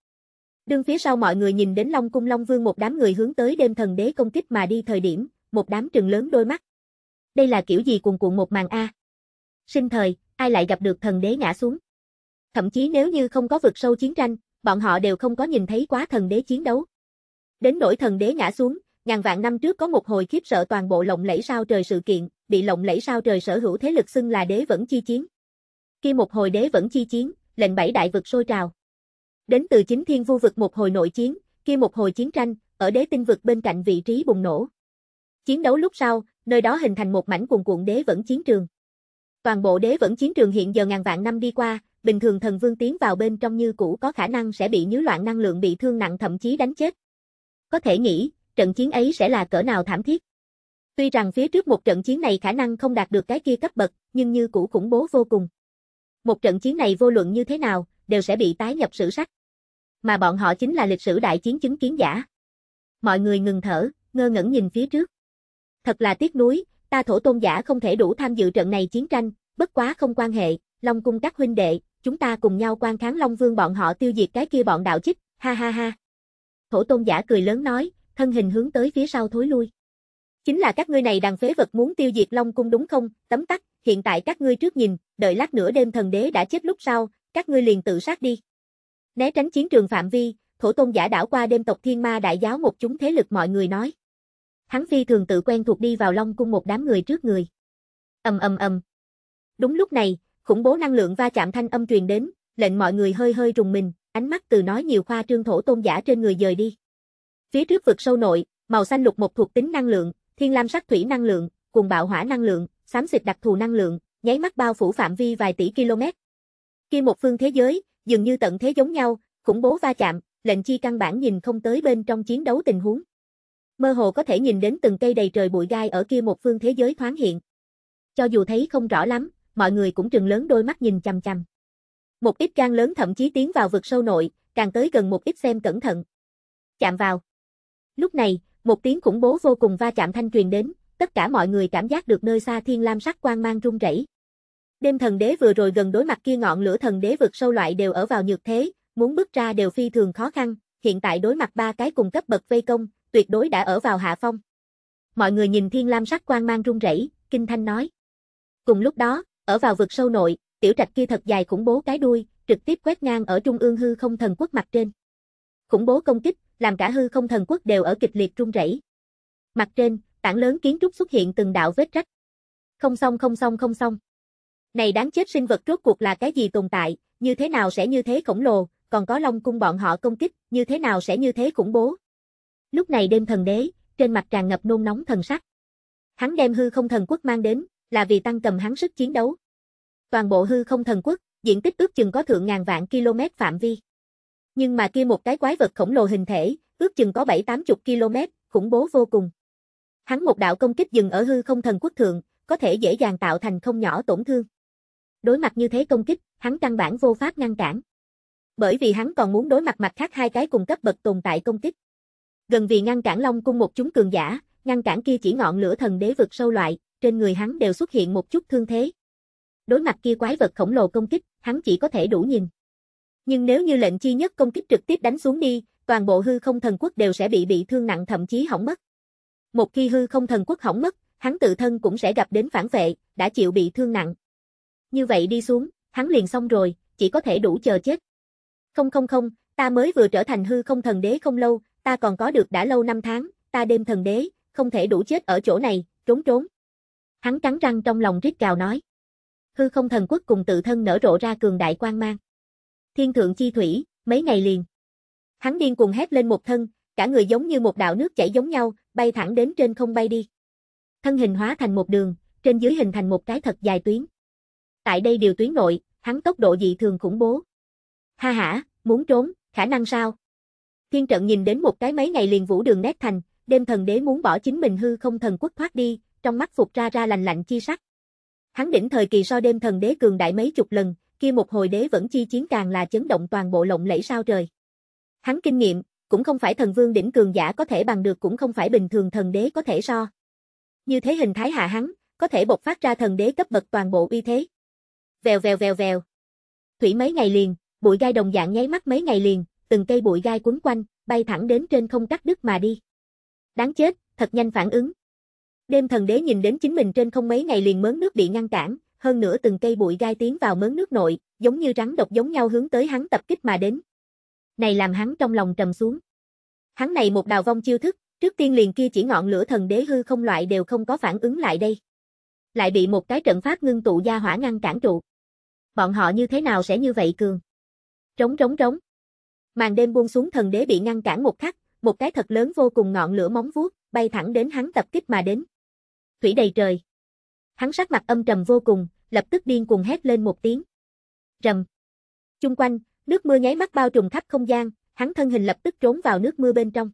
Đương phía sau mọi người nhìn đến Long cung Long Vương một đám người hướng tới đêm thần đế công kích mà đi thời điểm, một đám trừng lớn đôi mắt. Đây là kiểu gì cuồng cuộn một màn a? Sinh thời, ai lại gặp được thần đế ngã xuống? Thậm chí nếu như không có vực sâu chiến tranh, bọn họ đều không có nhìn thấy quá thần đế chiến đấu. Đến nỗi thần đế ngã xuống, ngàn vạn năm trước có một hồi khiếp sợ toàn bộ lộng lẫy sao trời sự kiện, bị lộng lẫy sao trời sở hữu thế lực xưng là đế vẫn chi chiến. Khi một hồi đế vẫn chi chiến, lệnh bảy đại vực sôi trào. Đến từ chính thiên vu vực một hồi nội chiến, khi một hồi chiến tranh, ở đế tinh vực bên cạnh vị trí bùng nổ. Chiến đấu lúc sau, nơi đó hình thành một mảnh cuồn cuộn đế vẫn chiến trường. Toàn bộ đế vẫn chiến trường hiện giờ ngàn vạn năm đi qua, bình thường thần vương tiến vào bên trong như cũ có khả năng sẽ bị nhiễu loạn năng lượng bị thương nặng thậm chí đánh chết có thể nghĩ, trận chiến ấy sẽ là cỡ nào thảm thiết. Tuy rằng phía trước một trận chiến này khả năng không đạt được cái kia cấp bậc, nhưng như cũ khủng bố vô cùng. Một trận chiến này vô luận như thế nào, đều sẽ bị tái nhập sử sách. Mà bọn họ chính là lịch sử đại chiến chứng kiến giả. Mọi người ngừng thở, ngơ ngẩn nhìn phía trước. Thật là tiếc nuối, ta thổ tôn giả không thể đủ tham dự trận này chiến tranh, bất quá không quan hệ, Long cung các huynh đệ, chúng ta cùng nhau quan kháng Long Vương bọn họ tiêu diệt cái kia bọn đạo chích, ha ha ha thổ tôn giả cười lớn nói, thân hình hướng tới phía sau thối lui. Chính là các ngươi này đàn phế vật muốn tiêu diệt Long Cung đúng không, tấm tắc, hiện tại các ngươi trước nhìn, đợi lát nữa đêm thần đế đã chết lúc sau, các ngươi liền tự sát đi. Né tránh chiến trường phạm vi, thổ tôn giả đảo qua đêm tộc thiên ma đại giáo một chúng thế lực mọi người nói. Hắn phi thường tự quen thuộc đi vào Long Cung một đám người trước người. ầm ầm ầm Đúng lúc này, khủng bố năng lượng va chạm thanh âm truyền đến, lệnh mọi người hơi hơi rùng mình, ánh mắt từ nói nhiều khoa trương thổ tôn giả trên người dời đi. Phía trước vực sâu nội, màu xanh lục một thuộc tính năng lượng, thiên lam sắc thủy năng lượng, cùng bạo hỏa năng lượng, xám xịt đặc thù năng lượng, nháy mắt bao phủ phạm vi vài tỷ km. Kia một phương thế giới, dường như tận thế giống nhau, khủng bố va chạm, lệnh chi căn bản nhìn không tới bên trong chiến đấu tình huống. Mơ hồ có thể nhìn đến từng cây đầy trời bụi gai ở kia một phương thế giới thoáng hiện. Cho dù thấy không rõ lắm, mọi người cũng trừng lớn đôi mắt nhìn chằm chằm. Một ít gan lớn thậm chí tiến vào vực sâu nội, càng tới gần một ít xem cẩn thận. Chạm vào. Lúc này, một tiếng khủng bố vô cùng va chạm thanh truyền đến, tất cả mọi người cảm giác được nơi xa thiên lam sắc quang mang rung rẩy. Đêm thần đế vừa rồi gần đối mặt kia ngọn lửa thần đế vực sâu loại đều ở vào nhược thế, muốn bước ra đều phi thường khó khăn, hiện tại đối mặt ba cái cùng cấp bậc vây công, tuyệt đối đã ở vào hạ phong. Mọi người nhìn thiên lam sắc quang mang rung rẩy, kinh thanh nói. Cùng lúc đó, ở vào vực sâu nội, tiểu trạch kia thật dài khủng bố cái đuôi, trực tiếp quét ngang ở trung ương hư không thần quốc mặt trên. Khủng bố công kích, làm cả hư không thần quốc đều ở kịch liệt rung rẩy. Mặt trên, tảng lớn kiến trúc xuất hiện từng đạo vết rách. Không xong không xong không xong. Này đáng chết sinh vật rốt cuộc là cái gì tồn tại, như thế nào sẽ như thế khổng lồ, còn có Long cung bọn họ công kích, như thế nào sẽ như thế khủng bố. Lúc này đêm thần đế, trên mặt tràn ngập nôn nóng thần sắc. Hắn đem hư không thần quốc mang đến, là vì tăng cầm hắn sức chiến đấu toàn bộ hư không thần quốc, diện tích ước chừng có thượng ngàn vạn km phạm vi. Nhưng mà kia một cái quái vật khổng lồ hình thể, ước chừng có 7-80 km, khủng bố vô cùng. Hắn một đạo công kích dừng ở hư không thần quốc thượng, có thể dễ dàng tạo thành không nhỏ tổn thương. Đối mặt như thế công kích, hắn căn bản vô pháp ngăn cản. Bởi vì hắn còn muốn đối mặt mặt khác hai cái cùng cấp bậc tồn tại công kích. Gần vì ngăn cản Long cung một chúng cường giả, ngăn cản kia chỉ ngọn lửa thần đế vực sâu loại, trên người hắn đều xuất hiện một chút thương thế đối mặt kia quái vật khổng lồ công kích, hắn chỉ có thể đủ nhìn. Nhưng nếu như lệnh chi nhất công kích trực tiếp đánh xuống đi, toàn bộ hư không thần quốc đều sẽ bị bị thương nặng thậm chí hỏng mất. Một khi hư không thần quốc hỏng mất, hắn tự thân cũng sẽ gặp đến phản vệ, đã chịu bị thương nặng. Như vậy đi xuống, hắn liền xong rồi, chỉ có thể đủ chờ chết. Không không không, ta mới vừa trở thành hư không thần đế không lâu, ta còn có được đã lâu năm tháng, ta đêm thần đế, không thể đủ chết ở chỗ này, trốn trốn. Hắn cắn răng trong lòng rít cào nói hư không thần quốc cùng tự thân nở rộ ra cường đại quang mang. Thiên thượng chi thủy, mấy ngày liền. Hắn điên cuồng hét lên một thân, cả người giống như một đạo nước chảy giống nhau, bay thẳng đến trên không bay đi. Thân hình hóa thành một đường, trên dưới hình thành một cái thật dài tuyến. Tại đây điều tuyến nội, hắn tốc độ dị thường khủng bố. Ha ha, muốn trốn, khả năng sao? Thiên trận nhìn đến một cái mấy ngày liền vũ đường nét thành, đêm thần đế muốn bỏ chính mình hư không thần quốc thoát đi, trong mắt phục ra ra lành lạnh chi sắc. Hắn đỉnh thời kỳ so đêm thần đế cường đại mấy chục lần, kia một hồi đế vẫn chi chiến càng là chấn động toàn bộ lộng lẫy sao trời. Hắn kinh nghiệm, cũng không phải thần vương đỉnh cường giả có thể bằng được cũng không phải bình thường thần đế có thể so. Như thế hình thái hạ hắn, có thể bộc phát ra thần đế cấp bậc toàn bộ uy thế. Vèo vèo vèo vèo. Thủy mấy ngày liền, bụi gai đồng dạng nháy mắt mấy ngày liền, từng cây bụi gai quấn quanh, bay thẳng đến trên không cắt đứt mà đi. Đáng chết, thật nhanh phản ứng, Đêm thần đế nhìn đến chính mình trên không mấy ngày liền mớn nước bị ngăn cản, hơn nữa từng cây bụi gai tiến vào mớn nước nội, giống như rắn độc giống nhau hướng tới hắn tập kích mà đến. Này làm hắn trong lòng trầm xuống. Hắn này một đào vong chiêu thức, trước tiên liền kia chỉ ngọn lửa thần đế hư không loại đều không có phản ứng lại đây. Lại bị một cái trận pháp ngưng tụ gia hỏa ngăn cản trụ. Bọn họ như thế nào sẽ như vậy cường? Trống trống trống. Màn đêm buông xuống thần đế bị ngăn cản một khắc, một cái thật lớn vô cùng ngọn lửa móng vuốt, bay thẳng đến hắn tập kích mà đến thủy đầy trời. Hắn sắc mặt âm trầm vô cùng, lập tức điên cuồng hét lên một tiếng. trầm Chung quanh, nước mưa nháy mắt bao trùm khắp không gian, hắn thân hình lập tức trốn vào nước mưa bên trong.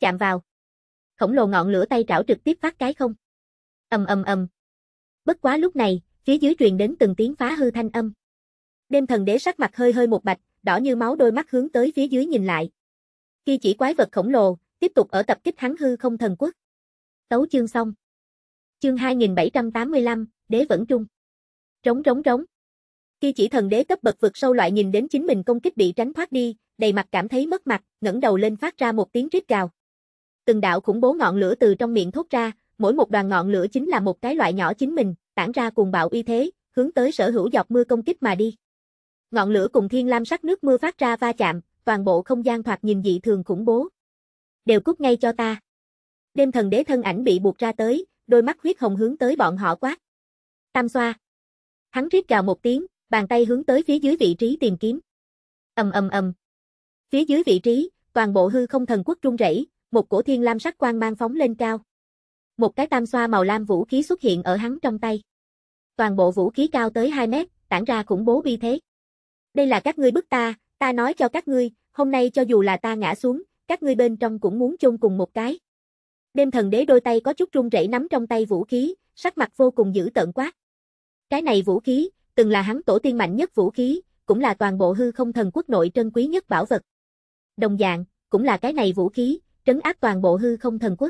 Chạm vào. Khổng lồ ngọn lửa tay trảo trực tiếp phát cái không. Ầm ầm ầm. Bất quá lúc này, phía dưới truyền đến từng tiếng phá hư thanh âm. Đêm thần đế sắc mặt hơi hơi một bạch, đỏ như máu đôi mắt hướng tới phía dưới nhìn lại. Khi chỉ quái vật khổng lồ, tiếp tục ở tập kích hắn hư không thần quốc. Tấu chương xong. Chương 2785, Đế vẫn trung. Trống, trống, trống. Khi chỉ thần đế cấp bậc vượt sâu loại nhìn đến chính mình công kích bị tránh thoát đi, đầy mặt cảm thấy mất mặt, ngẩng đầu lên phát ra một tiếng rít gào. Từng đạo khủng bố ngọn lửa từ trong miệng thốt ra, mỗi một đoàn ngọn lửa chính là một cái loại nhỏ chính mình, tản ra cuồng bạo uy thế, hướng tới sở hữu dọc mưa công kích mà đi. Ngọn lửa cùng thiên lam sắc nước mưa phát ra va chạm, toàn bộ không gian thoạt nhìn dị thường khủng bố. Đều cút ngay cho ta. Đêm thần đế thân ảnh bị buộc ra tới, đôi mắt huyết hồng hướng tới bọn họ quát. Tam xoa. Hắn rít gào một tiếng, bàn tay hướng tới phía dưới vị trí tìm kiếm. Ầm ầm ầm. Phía dưới vị trí, toàn bộ hư không thần quốc rung rẩy, một cổ thiên lam sắc quang mang phóng lên cao. Một cái tam xoa màu lam vũ khí xuất hiện ở hắn trong tay. Toàn bộ vũ khí cao tới 2 mét, tản ra khủng bố bi thế. Đây là các ngươi bức ta, ta nói cho các ngươi, hôm nay cho dù là ta ngã xuống, các ngươi bên trong cũng muốn chôn cùng một cái. Đêm thần đế đôi tay có chút run rẩy nắm trong tay vũ khí, sắc mặt vô cùng dữ tợn quát. Cái này vũ khí, từng là hắn tổ tiên mạnh nhất vũ khí, cũng là toàn bộ hư không thần quốc nội trân quý nhất bảo vật. Đồng dạng, cũng là cái này vũ khí, trấn áp toàn bộ hư không thần quốc.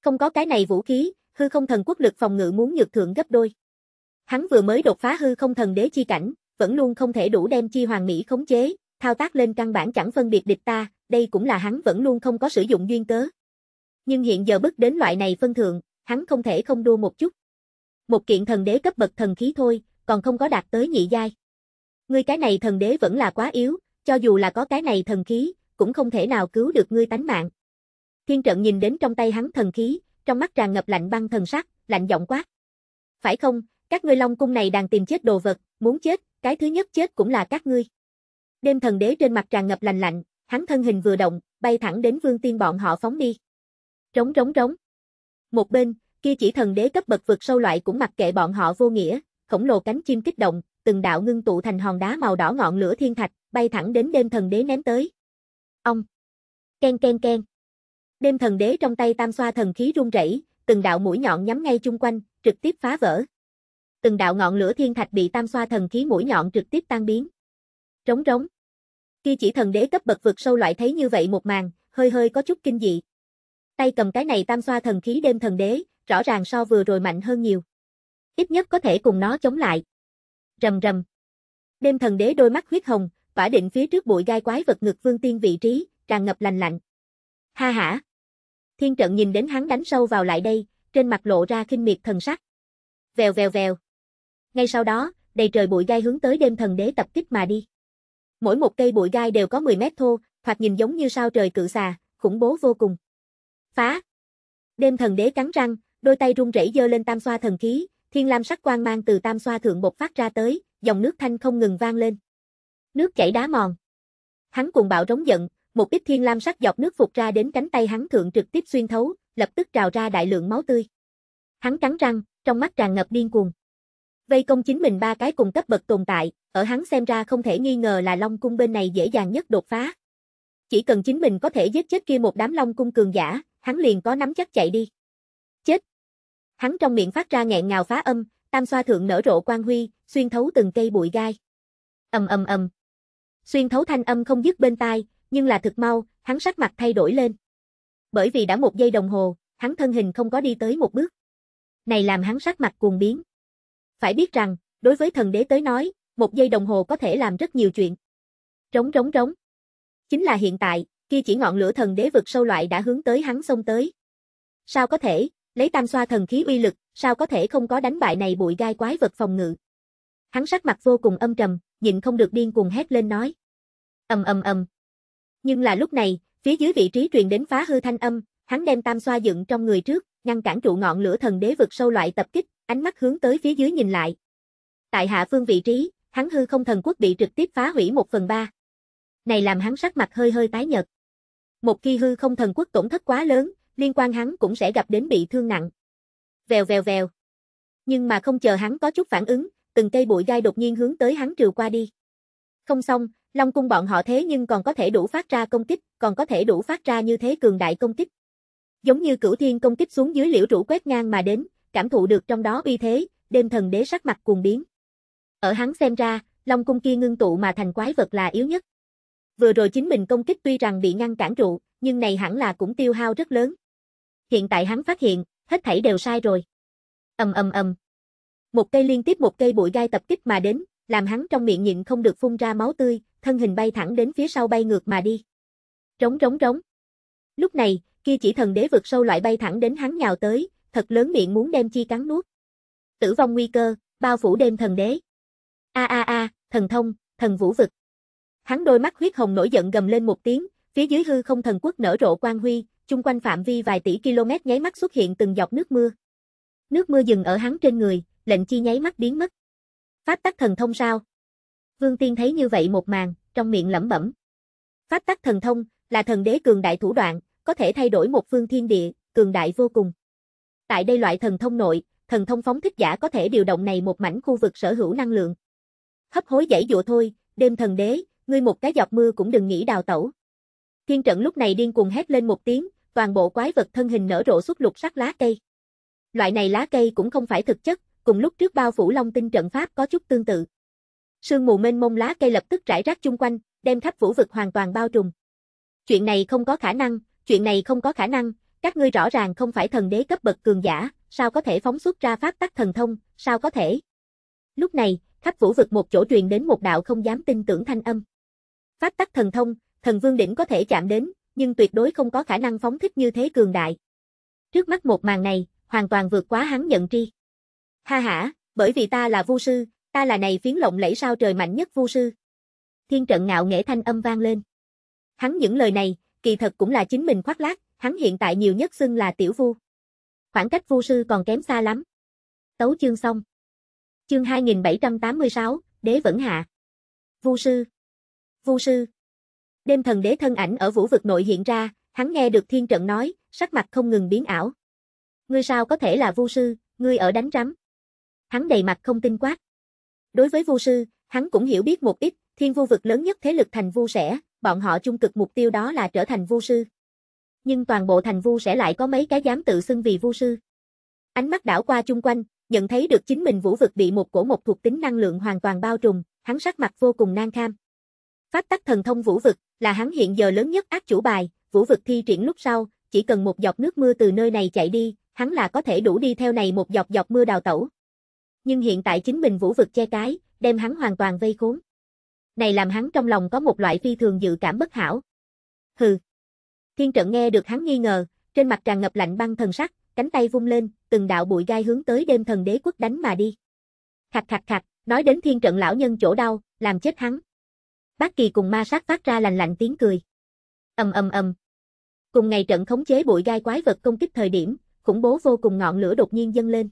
Không có cái này vũ khí, hư không thần quốc lực phòng ngự muốn nhược thượng gấp đôi. Hắn vừa mới đột phá hư không thần đế chi cảnh, vẫn luôn không thể đủ đem chi hoàng mỹ khống chế, thao tác lên căn bản chẳng phân biệt địch ta, đây cũng là hắn vẫn luôn không có sử dụng duyên cớ nhưng hiện giờ bước đến loại này phân thượng, hắn không thể không đua một chút. Một kiện thần đế cấp bậc thần khí thôi, còn không có đạt tới nhị giai. Ngươi cái này thần đế vẫn là quá yếu, cho dù là có cái này thần khí, cũng không thể nào cứu được ngươi tánh mạng. Thiên trận nhìn đến trong tay hắn thần khí, trong mắt tràn ngập lạnh băng thần sắc, lạnh giọng quát. Phải không, các ngươi long cung này đang tìm chết đồ vật, muốn chết, cái thứ nhất chết cũng là các ngươi. Đêm thần đế trên mặt tràn ngập lạnh lạnh, hắn thân hình vừa động, bay thẳng đến vương tiên bọn họ phóng đi trống trống trống Một bên, kia chỉ thần đế cấp bậc vượt sâu loại cũng mặc kệ bọn họ vô nghĩa, khổng lồ cánh chim kích động, từng đạo ngưng tụ thành hòn đá màu đỏ ngọn lửa thiên thạch, bay thẳng đến đêm thần đế ném tới. Ông. Ken ken ken. Đêm thần đế trong tay tam xoa thần khí rung rẩy, từng đạo mũi nhọn nhắm ngay chung quanh, trực tiếp phá vỡ. Từng đạo ngọn lửa thiên thạch bị tam xoa thần khí mũi nhọn trực tiếp tan biến. trống trống Kia chỉ thần đế cấp bậc vực sâu loại thấy như vậy một màn, hơi hơi có chút kinh dị tay cầm cái này tam xoa thần khí đêm thần đế, rõ ràng so vừa rồi mạnh hơn nhiều. Ít nhất có thể cùng nó chống lại. Rầm rầm. Đêm thần đế đôi mắt huyết hồng, tỏa định phía trước bụi gai quái vật ngực vương tiên vị trí, tràn ngập lành lạnh. Ha ha Thiên trận nhìn đến hắn đánh sâu vào lại đây, trên mặt lộ ra kinh miệt thần sắc. Vèo vèo vèo. Ngay sau đó, đầy trời bụi gai hướng tới đêm thần đế tập kích mà đi. Mỗi một cây bụi gai đều có 10 mét thô, thoạt nhìn giống như sao trời cự xà, khủng bố vô cùng phá. Đêm thần đế cắn răng, đôi tay run rẩy giơ lên tam xoa thần khí, thiên lam sắc quang mang từ tam xoa thượng bột phát ra tới, dòng nước thanh không ngừng vang lên. Nước chảy đá mòn. Hắn cuồng bạo rống giận, một ít thiên lam sắc dọc nước phục ra đến cánh tay hắn thượng trực tiếp xuyên thấu, lập tức trào ra đại lượng máu tươi. Hắn cắn răng, trong mắt tràn ngập điên cuồng. Vây công chính mình ba cái cùng cấp bậc tồn tại, ở hắn xem ra không thể nghi ngờ là Long cung bên này dễ dàng nhất đột phá. Chỉ cần chính mình có thể giết chết kia một đám Long cung cường giả, hắn liền có nắm chắc chạy đi. Chết! Hắn trong miệng phát ra nghẹn ngào phá âm, tam xoa thượng nở rộ quang huy, xuyên thấu từng cây bụi gai. Ầm ầm ầm. Xuyên thấu thanh âm không dứt bên tai, nhưng là thực mau, hắn sắc mặt thay đổi lên. Bởi vì đã một giây đồng hồ, hắn thân hình không có đi tới một bước. Này làm hắn sắc mặt cuồng biến. Phải biết rằng, đối với thần đế tới nói, một giây đồng hồ có thể làm rất nhiều chuyện. Trống trống trống. Chính là hiện tại, kia chỉ ngọn lửa thần đế vực sâu loại đã hướng tới hắn xông tới. Sao có thể, lấy tam xoa thần khí uy lực, sao có thể không có đánh bại này bụi gai quái vật phòng ngự. Hắn sắc mặt vô cùng âm trầm, nhịn không được điên cuồng hét lên nói. Ầm ầm ầm. Nhưng là lúc này, phía dưới vị trí truyền đến phá hư thanh âm, hắn đem tam xoa dựng trong người trước, ngăn cản trụ ngọn lửa thần đế vực sâu loại tập kích, ánh mắt hướng tới phía dưới nhìn lại. Tại hạ phương vị trí, hắn hư không thần quốc bị trực tiếp phá hủy một phần ba. Này làm hắn sắc mặt hơi hơi tái nhợt. Một khi hư không thần quốc tổn thất quá lớn, liên quan hắn cũng sẽ gặp đến bị thương nặng. Vèo vèo vèo. Nhưng mà không chờ hắn có chút phản ứng, từng cây bụi gai đột nhiên hướng tới hắn trừ qua đi. Không xong, Long cung bọn họ thế nhưng còn có thể đủ phát ra công kích, còn có thể đủ phát ra như thế cường đại công kích. Giống như cửu thiên công kích xuống dưới liễu rũ quét ngang mà đến, cảm thụ được trong đó uy thế, đêm thần đế sắc mặt cuồng biến. Ở hắn xem ra, Long cung kia ngưng tụ mà thành quái vật là yếu nhất vừa rồi chính mình công kích tuy rằng bị ngăn cản trụ, nhưng này hẳn là cũng tiêu hao rất lớn. Hiện tại hắn phát hiện, hết thảy đều sai rồi. Ầm ầm ầm. Một cây liên tiếp một cây bụi gai tập kích mà đến, làm hắn trong miệng nhịn không được phun ra máu tươi, thân hình bay thẳng đến phía sau bay ngược mà đi. Rống rống rống. Lúc này, kia chỉ thần đế vượt sâu loại bay thẳng đến hắn nhào tới, thật lớn miệng muốn đem chi cắn nuốt. Tử vong nguy cơ, bao phủ đêm thần đế. A a a, thần thông, thần vũ vực. Hắn đôi mắt huyết hồng nổi giận gầm lên một tiếng, phía dưới hư không thần quốc nở rộ quang huy, chung quanh phạm vi vài tỷ km nháy mắt xuất hiện từng giọt nước mưa. Nước mưa dừng ở hắn trên người, lệnh chi nháy mắt biến mất. Pháp tắc thần thông sao? Vương Tiên thấy như vậy một màn, trong miệng lẩm bẩm. Pháp tắc thần thông là thần đế cường đại thủ đoạn, có thể thay đổi một phương thiên địa, cường đại vô cùng. Tại đây loại thần thông nội, thần thông phóng thích giả có thể điều động này một mảnh khu vực sở hữu năng lượng. Hấp hối dãy dụa thôi, đêm thần đế, ngươi một cái giọt mưa cũng đừng nghĩ đào tẩu. Thiên trận lúc này điên cuồng hét lên một tiếng, toàn bộ quái vật thân hình nở rộ xuất lục sắc lá cây. Loại này lá cây cũng không phải thực chất, cùng lúc trước bao phủ long tinh trận pháp có chút tương tự. Sương mù mênh mông lá cây lập tức trải rác chung quanh, đem khắp vũ vực hoàn toàn bao trùm. Chuyện này không có khả năng, chuyện này không có khả năng, các ngươi rõ ràng không phải thần đế cấp bậc cường giả, sao có thể phóng xuất ra pháp tắc thần thông, sao có thể? Lúc này, khắp vũ vực một chỗ truyền đến một đạo không dám tin tưởng thanh âm phát tắc thần thông, thần vương đỉnh có thể chạm đến, nhưng tuyệt đối không có khả năng phóng thích như thế cường đại. Trước mắt một màn này, hoàn toàn vượt quá hắn nhận tri. Ha ha, bởi vì ta là vu sư, ta là này phiến lộng lẫy sao trời mạnh nhất vu sư. Thiên trận ngạo nghệ thanh âm vang lên. Hắn những lời này, kỳ thật cũng là chính mình khoác lác, hắn hiện tại nhiều nhất xưng là tiểu vu. Khoảng cách vu sư còn kém xa lắm. Tấu chương xong. Chương 2786, Đế vẫn hạ. Vu sư Vu sư. Đêm thần đế thân ảnh ở vũ vực nội hiện ra, hắn nghe được thiên trận nói, sắc mặt không ngừng biến ảo. Ngươi sao có thể là vu sư, ngươi ở đánh rắm. Hắn đầy mặt không tin quát. Đối với vu sư, hắn cũng hiểu biết một ít, thiên vu vực lớn nhất thế lực thành vu sẽ, bọn họ chung cực mục tiêu đó là trở thành vu sư. Nhưng toàn bộ thành vu sẽ lại có mấy cái dám tự xưng vì vu sư. Ánh mắt đảo qua chung quanh, nhận thấy được chính mình vũ vực bị một cổ một thuộc tính năng lượng hoàn toàn bao trùm, hắn sắc mặt vô cùng nang kham. Pháp tắc thần thông vũ vực, là hắn hiện giờ lớn nhất ác chủ bài, vũ vực thi triển lúc sau, chỉ cần một giọt nước mưa từ nơi này chạy đi, hắn là có thể đủ đi theo này một giọt giọt mưa đào tẩu. Nhưng hiện tại chính mình vũ vực che cái, đem hắn hoàn toàn vây khốn. Này làm hắn trong lòng có một loại phi thường dự cảm bất hảo. Hừ. Thiên trận nghe được hắn nghi ngờ, trên mặt tràn ngập lạnh băng thần sắc, cánh tay vung lên, từng đạo bụi gai hướng tới đêm thần đế quốc đánh mà đi. Khạch khạch khạch, nói đến thiên trận lão nhân chỗ đau, làm chết hắn. Bác Kỳ cùng ma sát phát ra lành lạnh tiếng cười. Ầm ầm ầm. Cùng ngày trận khống chế bụi gai quái vật công kích thời điểm, khủng bố vô cùng ngọn lửa đột nhiên dâng lên.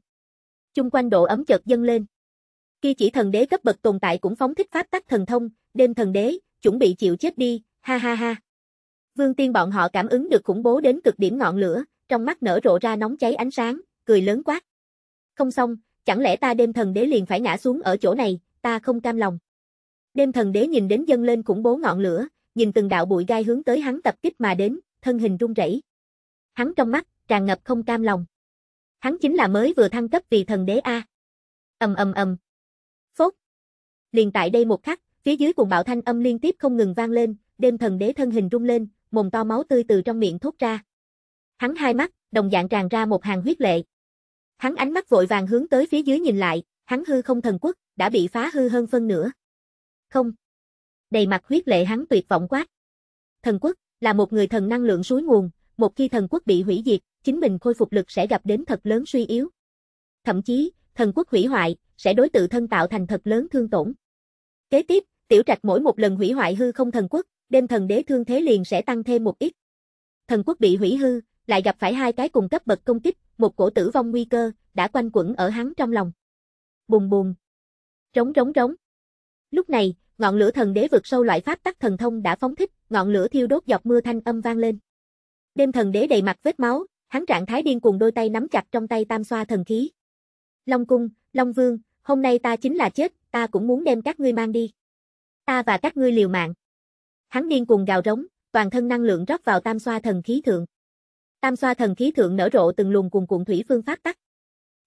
Chung quanh độ ấm chợt dâng lên. Khi chỉ thần đế cấp bậc tồn tại cũng phóng thích pháp tắc thần thông, đêm thần đế, chuẩn bị chịu chết đi, ha ha ha. Vương tiên bọn họ cảm ứng được khủng bố đến cực điểm ngọn lửa, trong mắt nở rộ ra nóng cháy ánh sáng, cười lớn quát. Không xong, chẳng lẽ ta đêm thần đế liền phải ngã xuống ở chỗ này, ta không cam lòng. Đêm thần đế nhìn đến dâng lên khủng bố ngọn lửa, nhìn từng đạo bụi gai hướng tới hắn tập kích mà đến, thân hình run rẩy. Hắn trong mắt tràn ngập không cam lòng. Hắn chính là mới vừa thăng cấp vì thần đế a. Ầm ầm ầm. Phốc. Liền tại đây một khắc, phía dưới cuồng bạo thanh âm liên tiếp không ngừng vang lên, đêm thần đế thân hình rung lên, mồm to máu tươi từ trong miệng thốt ra. Hắn hai mắt, đồng dạng tràn ra một hàng huyết lệ. Hắn ánh mắt vội vàng hướng tới phía dưới nhìn lại, hắn hư không thần quốc đã bị phá hư hơn phân nửa. Không. Đầy mặt huyết lệ hắn tuyệt vọng quát. Thần quốc, là một người thần năng lượng suối nguồn, một khi thần quốc bị hủy diệt, chính mình khôi phục lực sẽ gặp đến thật lớn suy yếu. Thậm chí, thần quốc hủy hoại, sẽ đối tự thân tạo thành thật lớn thương tổn. Kế tiếp, tiểu trạch mỗi một lần hủy hoại hư không thần quốc, đêm thần đế thương thế liền sẽ tăng thêm một ít. Thần quốc bị hủy hư, lại gặp phải hai cái cùng cấp bậc công kích, một cổ tử vong nguy cơ, đã quanh quẩn ở hắn trong lòng. Bùng bùng. Rống rống rống. Lúc này, ngọn lửa thần đế vượt sâu loại pháp tắc thần thông đã phóng thích, ngọn lửa thiêu đốt dọc mưa thanh âm vang lên. Đêm thần đế đầy mặt vết máu, hắn trạng thái điên cuồng đôi tay nắm chặt trong tay tam xoa thần khí. Long cung, Long vương, hôm nay ta chính là chết, ta cũng muốn đem các ngươi mang đi. Ta và các ngươi liều mạng. Hắn điên cuồng gào rống, toàn thân năng lượng rót vào tam xoa thần khí thượng. Tam xoa thần khí thượng nở rộ từng luồng cuồn cuộn thủy phương pháp tắc.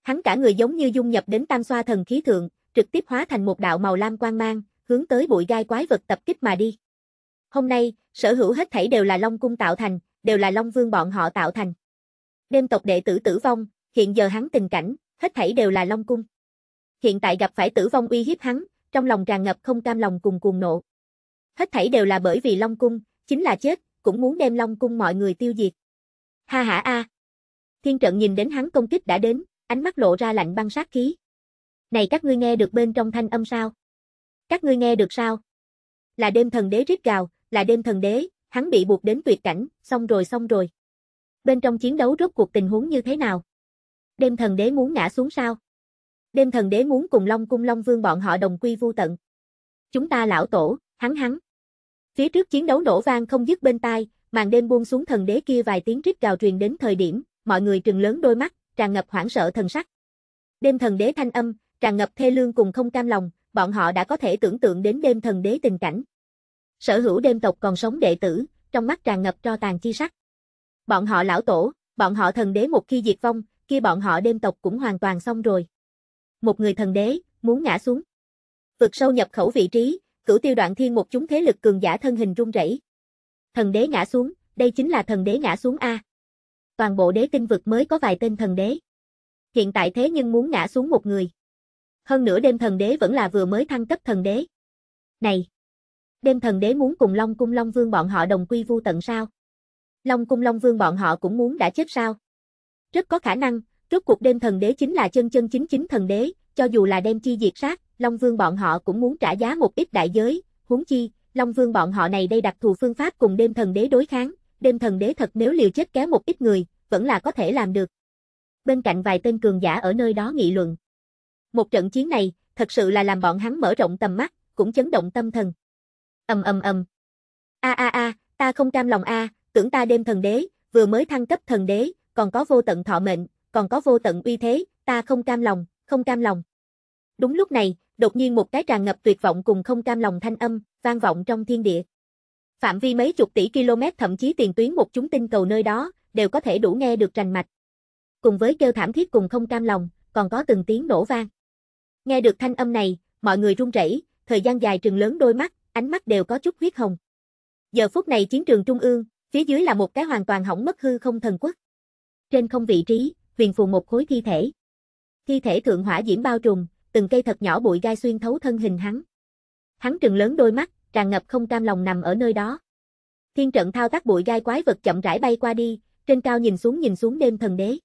Hắn cả người giống như dung nhập đến tam xoa thần khí thượng, trực tiếp hóa thành một đạo màu lam quang mang, hướng tới bụi gai quái vật tập kích mà đi. Hôm nay, sở hữu hết thảy đều là Long cung tạo thành, đều là Long Vương bọn họ tạo thành. Đêm tộc đệ tử tử vong, hiện giờ hắn tình cảnh, hết thảy đều là Long cung. Hiện tại gặp phải tử vong uy hiếp hắn, trong lòng tràn ngập không cam lòng cùng cuồng nộ. Hết thảy đều là bởi vì Long cung, chính là chết, cũng muốn đem Long cung mọi người tiêu diệt. Ha ha a. Thiên trận nhìn đến hắn công kích đã đến, ánh mắt lộ ra lạnh băng sát khí. Này các ngươi nghe được bên trong thanh âm sao? Các ngươi nghe được sao? Là đêm thần đế rít gào, là đêm thần đế, hắn bị buộc đến tuyệt cảnh, xong rồi xong rồi. Bên trong chiến đấu rốt cuộc tình huống như thế nào? Đêm thần đế muốn ngã xuống sao? Đêm thần đế muốn cùng Long cung Long Vương bọn họ đồng quy vu tận. Chúng ta lão tổ, hắn hắn. Phía trước chiến đấu nổ vang không dứt bên tai, màn đêm buông xuống thần đế kia vài tiếng rít gào truyền đến thời điểm, mọi người trừng lớn đôi mắt, tràn ngập hoảng sợ thần sắc. Đêm thần đế thanh âm, tràn ngập thê lương cùng không cam lòng, bọn họ đã có thể tưởng tượng đến đêm thần đế tình cảnh. Sở hữu đêm tộc còn sống đệ tử, trong mắt tràn ngập cho tàn chi sắc. Bọn họ lão tổ, bọn họ thần đế một khi diệt vong, kia bọn họ đêm tộc cũng hoàn toàn xong rồi. Một người thần đế, muốn ngã xuống. vượt sâu nhập khẩu vị trí, cửu tiêu đoạn thiên một chúng thế lực cường giả thân hình run rẩy. Thần đế ngã xuống, đây chính là thần đế ngã xuống A. Toàn bộ đế tinh vực mới có vài tên thần đế. Hiện tại thế nhưng muốn ngã xuống một người. Hơn nữa đêm thần đế vẫn là vừa mới thăng cấp thần đế. Này! Đêm thần đế muốn cùng Long Cung Long Vương bọn họ đồng quy vu tận sao? Long Cung Long Vương bọn họ cũng muốn đã chết sao? Rất có khả năng, rốt cuộc đêm thần đế chính là chân chân chính chính thần đế, cho dù là đem chi diệt sát, Long Vương bọn họ cũng muốn trả giá một ít đại giới, huống chi, Long Vương bọn họ này đây đặc thù phương pháp cùng đêm thần đế đối kháng, đêm thần đế thật nếu liều chết kéo một ít người, vẫn là có thể làm được. Bên cạnh vài tên cường giả ở nơi đó nghị luận. Một trận chiến này, thật sự là làm bọn hắn mở rộng tầm mắt, cũng chấn động tâm thần. Ầm ầm ầm. A a a, ta không cam lòng a, tưởng ta đêm thần đế, vừa mới thăng cấp thần đế, còn có vô tận thọ mệnh, còn có vô tận uy thế, ta không cam lòng, không cam lòng. Đúng lúc này, đột nhiên một cái tràn ngập tuyệt vọng cùng không cam lòng thanh âm, vang vọng trong thiên địa. Phạm vi mấy chục tỷ km thậm chí tiền tuyến một chúng tinh cầu nơi đó, đều có thể đủ nghe được rành mạch. Cùng với kêu thảm thiết cùng không cam lòng, còn có từng tiếng nổ vang. Nghe được thanh âm này, mọi người run rẩy, thời gian dài trừng lớn đôi mắt, ánh mắt đều có chút huyết hồng. Giờ phút này chiến trường trung ương, phía dưới là một cái hoàn toàn hỏng mất hư không thần quốc. Trên không vị trí, huyền phù một khối thi thể. Thi thể thượng hỏa diễm bao trùm, từng cây thật nhỏ bụi gai xuyên thấu thân hình hắn. Hắn trừng lớn đôi mắt, tràn ngập không cam lòng nằm ở nơi đó. Thiên trận thao tác bụi gai quái vật chậm rãi bay qua đi, trên cao nhìn xuống nhìn xuống đêm thần đế.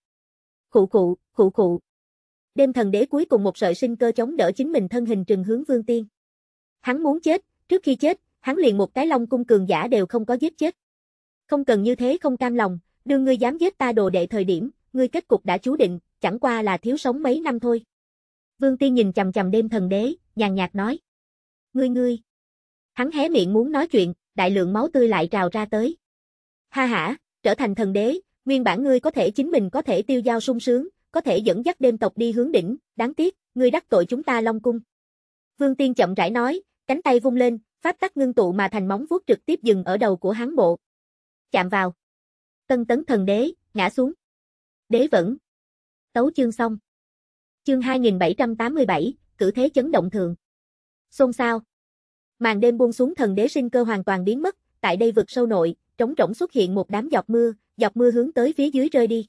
Khụ khụ, khụ khụ, đêm thần đế cuối cùng một sợi sinh cơ chống đỡ chính mình thân hình trừng hướng vương tiên. Hắn muốn chết, trước khi chết, hắn liền một cái long cung cường giả đều không có giết chết. Không cần như thế không cam lòng, đương ngươi dám giết ta đồ đệ thời điểm, ngươi kết cục đã chú định, chẳng qua là thiếu sống mấy năm thôi. Vương Tiên nhìn chầm chầm đêm thần đế, nhàn nhạt nói. Ngươi ngươi. Hắn hé miệng muốn nói chuyện, đại lượng máu tươi lại trào ra tới. Ha ha, trở thành thần đế, nguyên bản ngươi có thể chính mình có thể tiêu giao sung sướng, có thể dẫn dắt đêm tộc đi hướng đỉnh, đáng tiếc, ngươi đắc tội chúng ta Long cung. Vương Tiên chậm rãi nói, cánh tay vung lên, pháp tắc ngưng tụ mà thành móng vuốt trực tiếp dừng ở đầu của hắn bộ. Chạm vào. Tân tấn thần đế, ngã xuống. Đế vẫn. Tấu chương xong. Chương 2787, cử thế chấn động thường. Xôn xao. Màn đêm buông xuống thần đế sinh cơ hoàn toàn biến mất, tại đây vực sâu nội, trống rỗng xuất hiện một đám giọt mưa, giọt mưa hướng tới phía dưới rơi đi.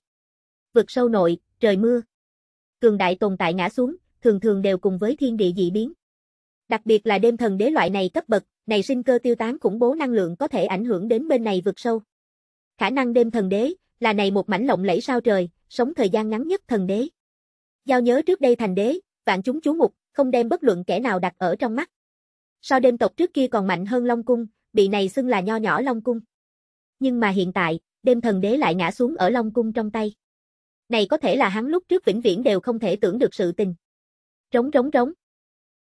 Vực sâu nội, trời mưa. Cường đại tồn tại ngã xuống, thường thường đều cùng với thiên địa dị biến. Đặc biệt là đêm thần đế loại này cấp bậc, này sinh cơ tiêu tán khủng bố năng lượng có thể ảnh hưởng đến bên này vực sâu. Khả năng đêm thần đế là này một mảnh lộng lẫy sao trời, sống thời gian ngắn nhất thần đế. Giao nhớ trước đây thành đế, vạn chúng chú mục, không đem bất luận kẻ nào đặt ở trong mắt. Sao đêm tộc trước kia còn mạnh hơn Long cung, bị này xưng là nho nhỏ Long cung. Nhưng mà hiện tại, đêm thần đế lại ngã xuống ở Long cung trong tay. Này có thể là hắn lúc trước vĩnh viễn đều không thể tưởng được sự tình. Rống rống rống.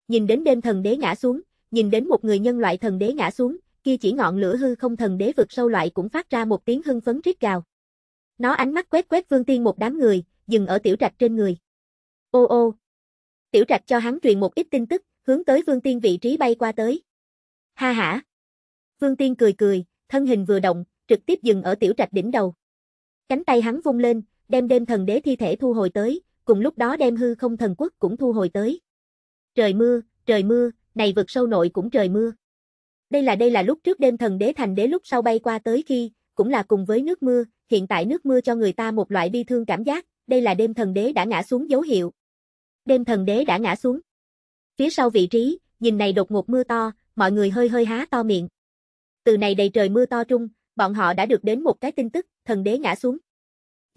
Nhìn đến đêm thần đế ngã xuống, nhìn đến một người nhân loại thần đế ngã xuống, kia chỉ ngọn lửa hư không thần đế vực sâu loại cũng phát ra một tiếng hưng phấn rít gào. Nó ánh mắt quét quét Vương Tiên một đám người, dừng ở tiểu trạch trên người. Ô ô. Tiểu trạch cho hắn truyền một ít tin tức, hướng tới Vương Tiên vị trí bay qua tới. Ha ha. Vương Tiên cười cười, thân hình vừa động, trực tiếp dừng ở tiểu trạch đỉnh đầu. Cánh tay hắn vung lên, đem đêm thần đế thi thể thu hồi tới, cùng lúc đó đem hư không thần quốc cũng thu hồi tới. Trời mưa, trời mưa, này vực sâu nội cũng trời mưa. Đây là đây là lúc trước đêm thần đế thành đế lúc sau bay qua tới khi, cũng là cùng với nước mưa, hiện tại nước mưa cho người ta một loại bi thương cảm giác, đây là đêm thần đế đã ngã xuống dấu hiệu. Đêm thần đế đã ngã xuống. Phía sau vị trí, nhìn này đột ngột mưa to, mọi người hơi hơi há to miệng. Từ này đầy trời mưa to trung, bọn họ đã được đến một cái tin tức, thần đế ngã xuống.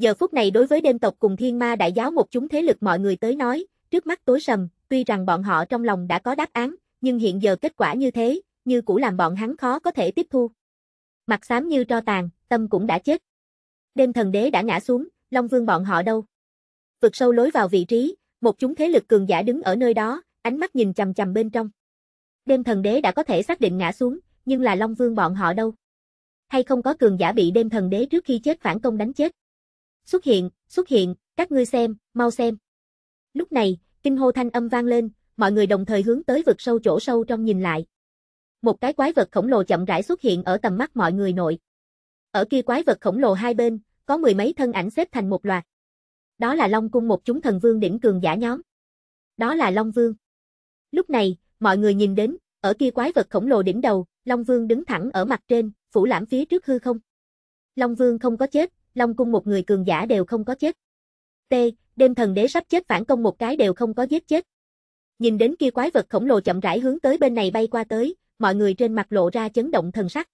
Giờ phút này đối với đêm tộc cùng thiên ma đại giáo một chúng thế lực mọi người tới nói, trước mắt tối sầm, tuy rằng bọn họ trong lòng đã có đáp án, nhưng hiện giờ kết quả như thế, như cũ làm bọn hắn khó có thể tiếp thu. Mặt xám như tro tàn, tâm cũng đã chết. Đêm thần đế đã ngã xuống, Long Vương bọn họ đâu? vượt sâu lối vào vị trí, một chúng thế lực cường giả đứng ở nơi đó, ánh mắt nhìn chằm chằm bên trong. Đêm thần đế đã có thể xác định ngã xuống, nhưng là Long Vương bọn họ đâu? Hay không có cường giả bị đêm thần đế trước khi chết phản công đánh chết? xuất hiện, xuất hiện, các ngươi xem, mau xem. Lúc này, kinh hô thanh âm vang lên, mọi người đồng thời hướng tới vực sâu chỗ sâu trong nhìn lại. Một cái quái vật khổng lồ chậm rãi xuất hiện ở tầm mắt mọi người nội. Ở kia quái vật khổng lồ hai bên, có mười mấy thân ảnh xếp thành một loạt. Đó là Long cung một chúng thần vương đỉnh cường giả nhóm. Đó là Long Vương. Lúc này, mọi người nhìn đến, ở kia quái vật khổng lồ đỉnh đầu, Long Vương đứng thẳng ở mặt trên, phủ lãm phía trước hư không. Long Vương không có chết, Long Cung một người cường giả đều không có chết. T, đêm thần đế sắp chết phản công một cái đều không có giết chết. Nhìn đến kia quái vật khổng lồ chậm rãi hướng tới bên này bay qua tới, mọi người trên mặt lộ ra chấn động thần sắc.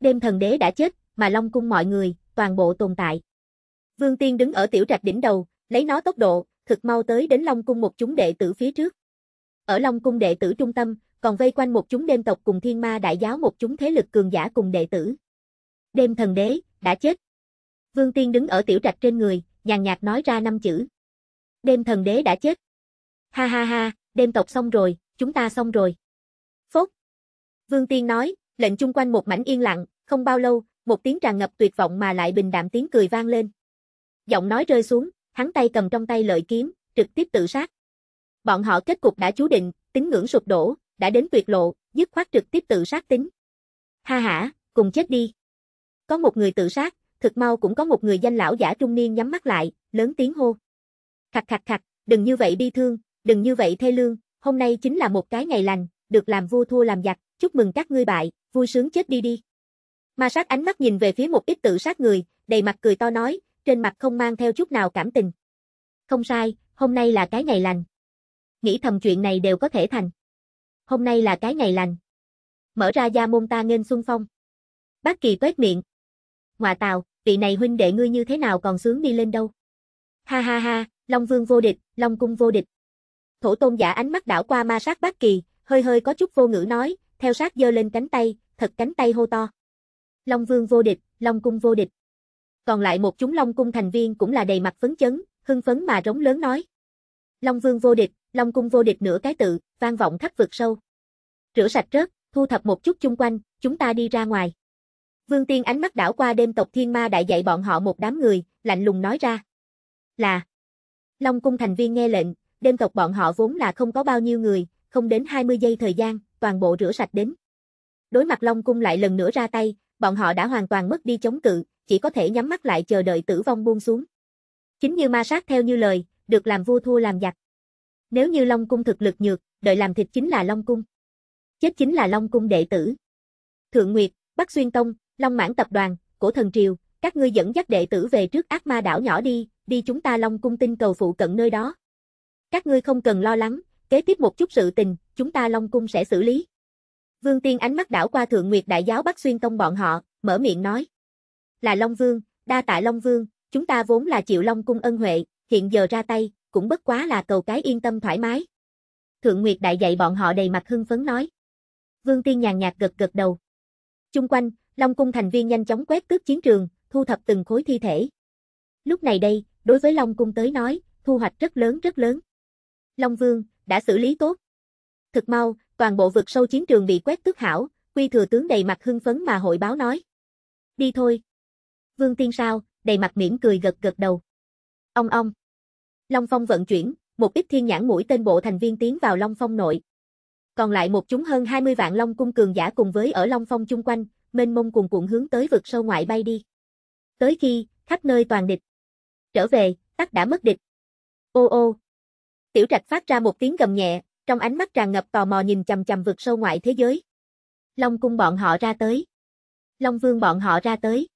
Đêm thần đế đã chết, mà Long Cung mọi người, toàn bộ tồn tại. Vương Tiên đứng ở tiểu trạch đỉnh đầu, lấy nó tốc độ, thực mau tới đến Long Cung một chúng đệ tử phía trước. Ở Long Cung đệ tử trung tâm, còn vây quanh một chúng đêm tộc cùng thiên ma đại giáo một chúng thế lực cường giả cùng đệ tử. Đêm thần đế, đã chết, Vương Tiên đứng ở tiểu trạch trên người, nhàn nhạt nói ra năm chữ. Đêm thần đế đã chết. Ha ha ha, đêm tộc xong rồi, chúng ta xong rồi. Phốt. Vương Tiên nói, lệnh chung quanh một mảnh yên lặng, không bao lâu, một tiếng tràn ngập tuyệt vọng mà lại bình đạm tiếng cười vang lên. Giọng nói rơi xuống, hắn tay cầm trong tay lợi kiếm, trực tiếp tự sát. Bọn họ kết cục đã chú định, tính ngưỡng sụp đổ, đã đến tuyệt lộ, dứt khoát trực tiếp tự sát tính. Ha ha, cùng chết đi. Có một người tự sát, thực mau cũng có một người danh lão giả trung niên nhắm mắt lại, lớn tiếng hô. Khặt khặt khặt, đừng như vậy bi thương, đừng như vậy thê lương, hôm nay chính là một cái ngày lành, được làm vua thua làm giặc, chúc mừng các ngươi bại, vui sướng chết đi đi. Ma sát ánh mắt nhìn về phía một ít tự sát người, đầy mặt cười to nói, trên mặt không mang theo chút nào cảm tình. Không sai, hôm nay là cái ngày lành. Nghĩ thầm chuyện này đều có thể thành. Hôm nay là cái ngày lành. Mở ra gia môn ta nghênh xuân phong. Bác kỳ quét miệng. Ngoà tào vị này huynh đệ ngươi như thế nào còn sướng đi lên đâu. Ha ha ha, Long Vương vô địch, Long Cung vô địch. Thổ tôn giả ánh mắt đảo qua ma sát bát kỳ, hơi hơi có chút vô ngữ nói, theo sát giơ lên cánh tay, thật cánh tay hô to. Long Vương vô địch, Long Cung vô địch. Còn lại một chúng Long Cung thành viên cũng là đầy mặt phấn chấn, hưng phấn mà rống lớn nói. Long Vương vô địch, Long Cung vô địch nửa cái tự, vang vọng khắp vực sâu. Rửa sạch rớt, thu thập một chút chung quanh, chúng ta đi ra ngoài. Vương Tiên ánh mắt đảo qua đêm tộc thiên ma đại dạy bọn họ một đám người, lạnh lùng nói ra. Là. Long cung thành viên nghe lệnh, đêm tộc bọn họ vốn là không có bao nhiêu người, không đến 20 giây thời gian, toàn bộ rửa sạch đến. Đối mặt Long cung lại lần nữa ra tay, bọn họ đã hoàn toàn mất đi chống cự, chỉ có thể nhắm mắt lại chờ đợi tử vong buông xuống. Chính như ma sát theo như lời, được làm vua thua làm giặc. Nếu như Long cung thực lực nhược, đợi làm thịt chính là Long cung. Chết chính là Long cung đệ tử. Thượng Nguyệt, Bắc Xuyên Tông, Long mãn tập đoàn, cổ thần triều, các ngươi dẫn dắt đệ tử về trước ác ma đảo nhỏ đi, đi chúng ta Long cung tinh cầu phụ cận nơi đó. Các ngươi không cần lo lắng, kế tiếp một chút sự tình, chúng ta Long cung sẽ xử lý. Vương Tiên ánh mắt đảo qua Thượng Nguyệt Đại giáo Bắc Xuyên Tông bọn họ, mở miệng nói. Là Long Vương, đa tạ Long Vương, chúng ta vốn là chịu Long cung ân huệ, hiện giờ ra tay, cũng bất quá là cầu cái yên tâm thoải mái. Thượng Nguyệt Đại dạy bọn họ đầy mặt hưng phấn nói. Vương Tiên nhàn nhạt gật gật đầu. Chung quanh, Long cung thành viên nhanh chóng quét tước chiến trường, thu thập từng khối thi thể. Lúc này đây, đối với Long cung tới nói, thu hoạch rất lớn rất lớn. Long Vương đã xử lý tốt. Thực mau, toàn bộ vực sâu chiến trường bị quét tước hảo, Quy thừa tướng đầy mặt hưng phấn mà hội báo nói: "Đi thôi." Vương Tiên Sao đầy mặt mỉm cười gật gật đầu. Ông ông. Long Phong vận chuyển, một ít thiên nhãn mũi tên bộ thành viên tiến vào Long Phong nội. Còn lại một chúng hơn 20 vạn Long cung cường giả cùng với ở Long Phong chung quanh, mênh mông cuồn cuộn hướng tới vực sâu ngoại bay đi. Tới khi, khắp nơi toàn địch. Trở về, tắc đã mất địch. Ô ô. Tiểu trạch phát ra một tiếng gầm nhẹ, trong ánh mắt tràn ngập tò mò nhìn chầm chầm vực sâu ngoại thế giới. Long cung bọn họ ra tới. Long vương bọn họ ra tới.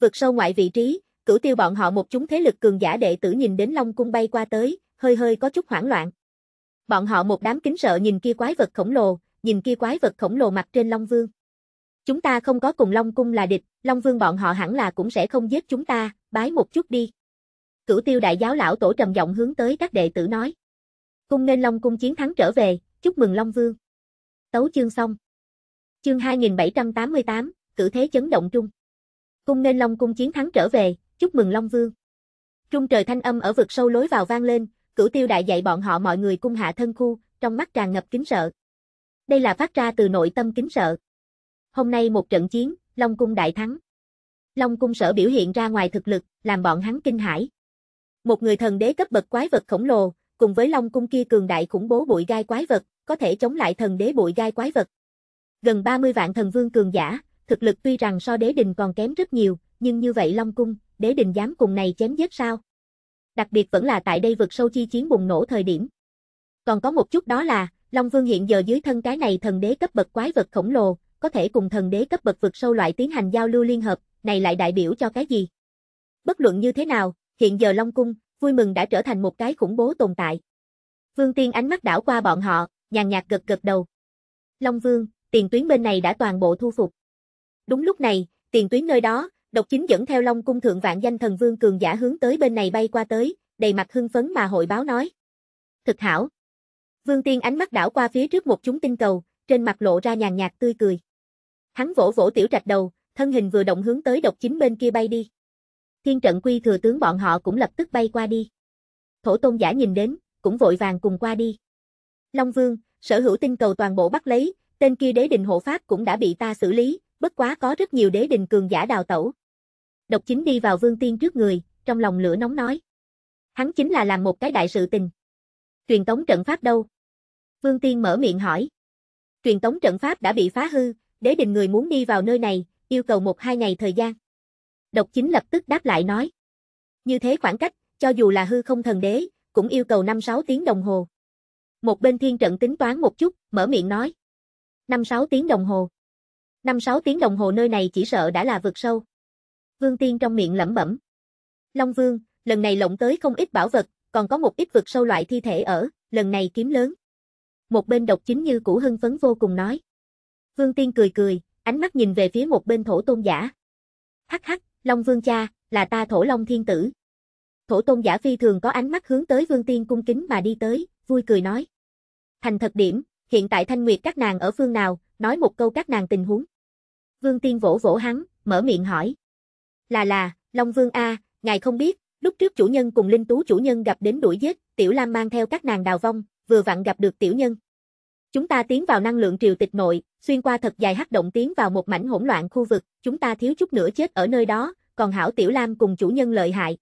Vực sâu ngoại vị trí, cửu tiêu bọn họ một chúng thế lực cường giả đệ tử nhìn đến Long cung bay qua tới, hơi hơi có chút hoảng loạn. Bọn họ một đám kính sợ nhìn kia quái vật khổng lồ, nhìn kia quái vật khổng lồ mặt trên Long vương. Chúng ta không có cùng Long Cung là địch, Long Vương bọn họ hẳn là cũng sẽ không giết chúng ta, bái một chút đi. Cửu tiêu đại giáo lão tổ trầm giọng hướng tới các đệ tử nói. Cung nên Long Cung chiến thắng trở về, chúc mừng Long Vương. Tấu chương xong. Chương 2788, cử thế chấn động trung. Cung nên Long Cung chiến thắng trở về, chúc mừng Long Vương. Trung trời thanh âm ở vực sâu lối vào vang lên, cửu tiêu đại dạy bọn họ mọi người cung hạ thân khu, trong mắt tràn ngập kính sợ. Đây là phát ra từ nội tâm kính sợ hôm nay một trận chiến, Long Cung đại thắng. Long Cung sở biểu hiện ra ngoài thực lực, làm bọn hắn kinh hãi. Một người thần đế cấp bậc quái vật khổng lồ, cùng với Long Cung kia cường đại khủng bố bụi gai quái vật, có thể chống lại thần đế bụi gai quái vật. Gần 30 vạn thần vương cường giả, thực lực tuy rằng so đế đình còn kém rất nhiều, nhưng như vậy Long Cung, đế đình dám cùng này chém giết sao? Đặc biệt vẫn là tại đây vực sâu chi chiến bùng nổ thời điểm. Còn có một chút đó là, Long Vương hiện giờ dưới thân cái này thần đế cấp bậc quái vật khổng lồ, có thể cùng thần đế cấp bậc vực sâu loại tiến hành giao lưu liên hợp, này lại đại biểu cho cái gì? Bất luận như thế nào, hiện giờ Long Cung, vui mừng đã trở thành một cái khủng bố tồn tại. Vương Tiên ánh mắt đảo qua bọn họ, nhàn nhạt gật gật đầu. Long Vương, tiền tuyến bên này đã toàn bộ thu phục. Đúng lúc này, tiền tuyến nơi đó, độc chính dẫn theo Long Cung thượng vạn danh thần vương cường giả hướng tới bên này bay qua tới, đầy mặt hưng phấn mà hội báo nói. Thực hảo. Vương Tiên ánh mắt đảo qua phía trước một chúng tinh cầu, trên mặt lộ ra nhàn nhạt tươi cười. Hắn vỗ vỗ tiểu trạch đầu, thân hình vừa động hướng tới độc chính bên kia bay đi. Thiên trận quy thừa tướng bọn họ cũng lập tức bay qua đi. Thổ tôn giả nhìn đến, cũng vội vàng cùng qua đi. Long Vương, sở hữu tinh cầu toàn bộ bắt lấy, tên kia đế đình hộ pháp cũng đã bị ta xử lý, bất quá có rất nhiều đế đình cường giả đào tẩu. Độc chính đi vào vương tiên trước người, trong lòng lửa nóng nói. Hắn chính là làm một cái đại sự tình. Truyền tống trận pháp đâu? Vương tiên mở miệng hỏi. Truyền tống trận pháp đã bị phá hư, đế đình người muốn đi vào nơi này, yêu cầu một hai ngày thời gian. Độc chính lập tức đáp lại nói. Như thế khoảng cách, cho dù là hư không thần đế, cũng yêu cầu 5-6 tiếng đồng hồ. Một bên thiên trận tính toán một chút, mở miệng nói. 5-6 tiếng đồng hồ. 5-6 tiếng đồng hồ nơi này chỉ sợ đã là vượt sâu. Vương Tiên trong miệng lẩm bẩm. Long Vương, lần này lộng tới không ít bảo vật, còn có một ít vượt sâu loại thi thể ở, lần này kiếm lớn. Một bên độc chính như cũ hưng phấn vô cùng nói. Vương Tiên cười cười, ánh mắt nhìn về phía một bên thổ tôn giả. Hắc hắc, Long Vương cha, là ta thổ Long Thiên Tử. Thổ tôn giả phi thường có ánh mắt hướng tới Vương Tiên cung kính mà đi tới, vui cười nói. Thành thật điểm, hiện tại Thanh Nguyệt các nàng ở phương nào, nói một câu các nàng tình huống. Vương Tiên vỗ vỗ hắn, mở miệng hỏi. Là là, Long Vương A, ngài không biết, lúc trước chủ nhân cùng Linh Tú chủ nhân gặp đến đuổi giết, Tiểu Lam mang theo các nàng đào vong, vừa vặn gặp được tiểu nhân. Chúng ta tiến vào năng lượng triều tịch nội, xuyên qua thật dài hắc động tiến vào một mảnh hỗn loạn khu vực, chúng ta thiếu chút nữa chết ở nơi đó, còn Hảo Tiểu Lam cùng chủ nhân lợi hại.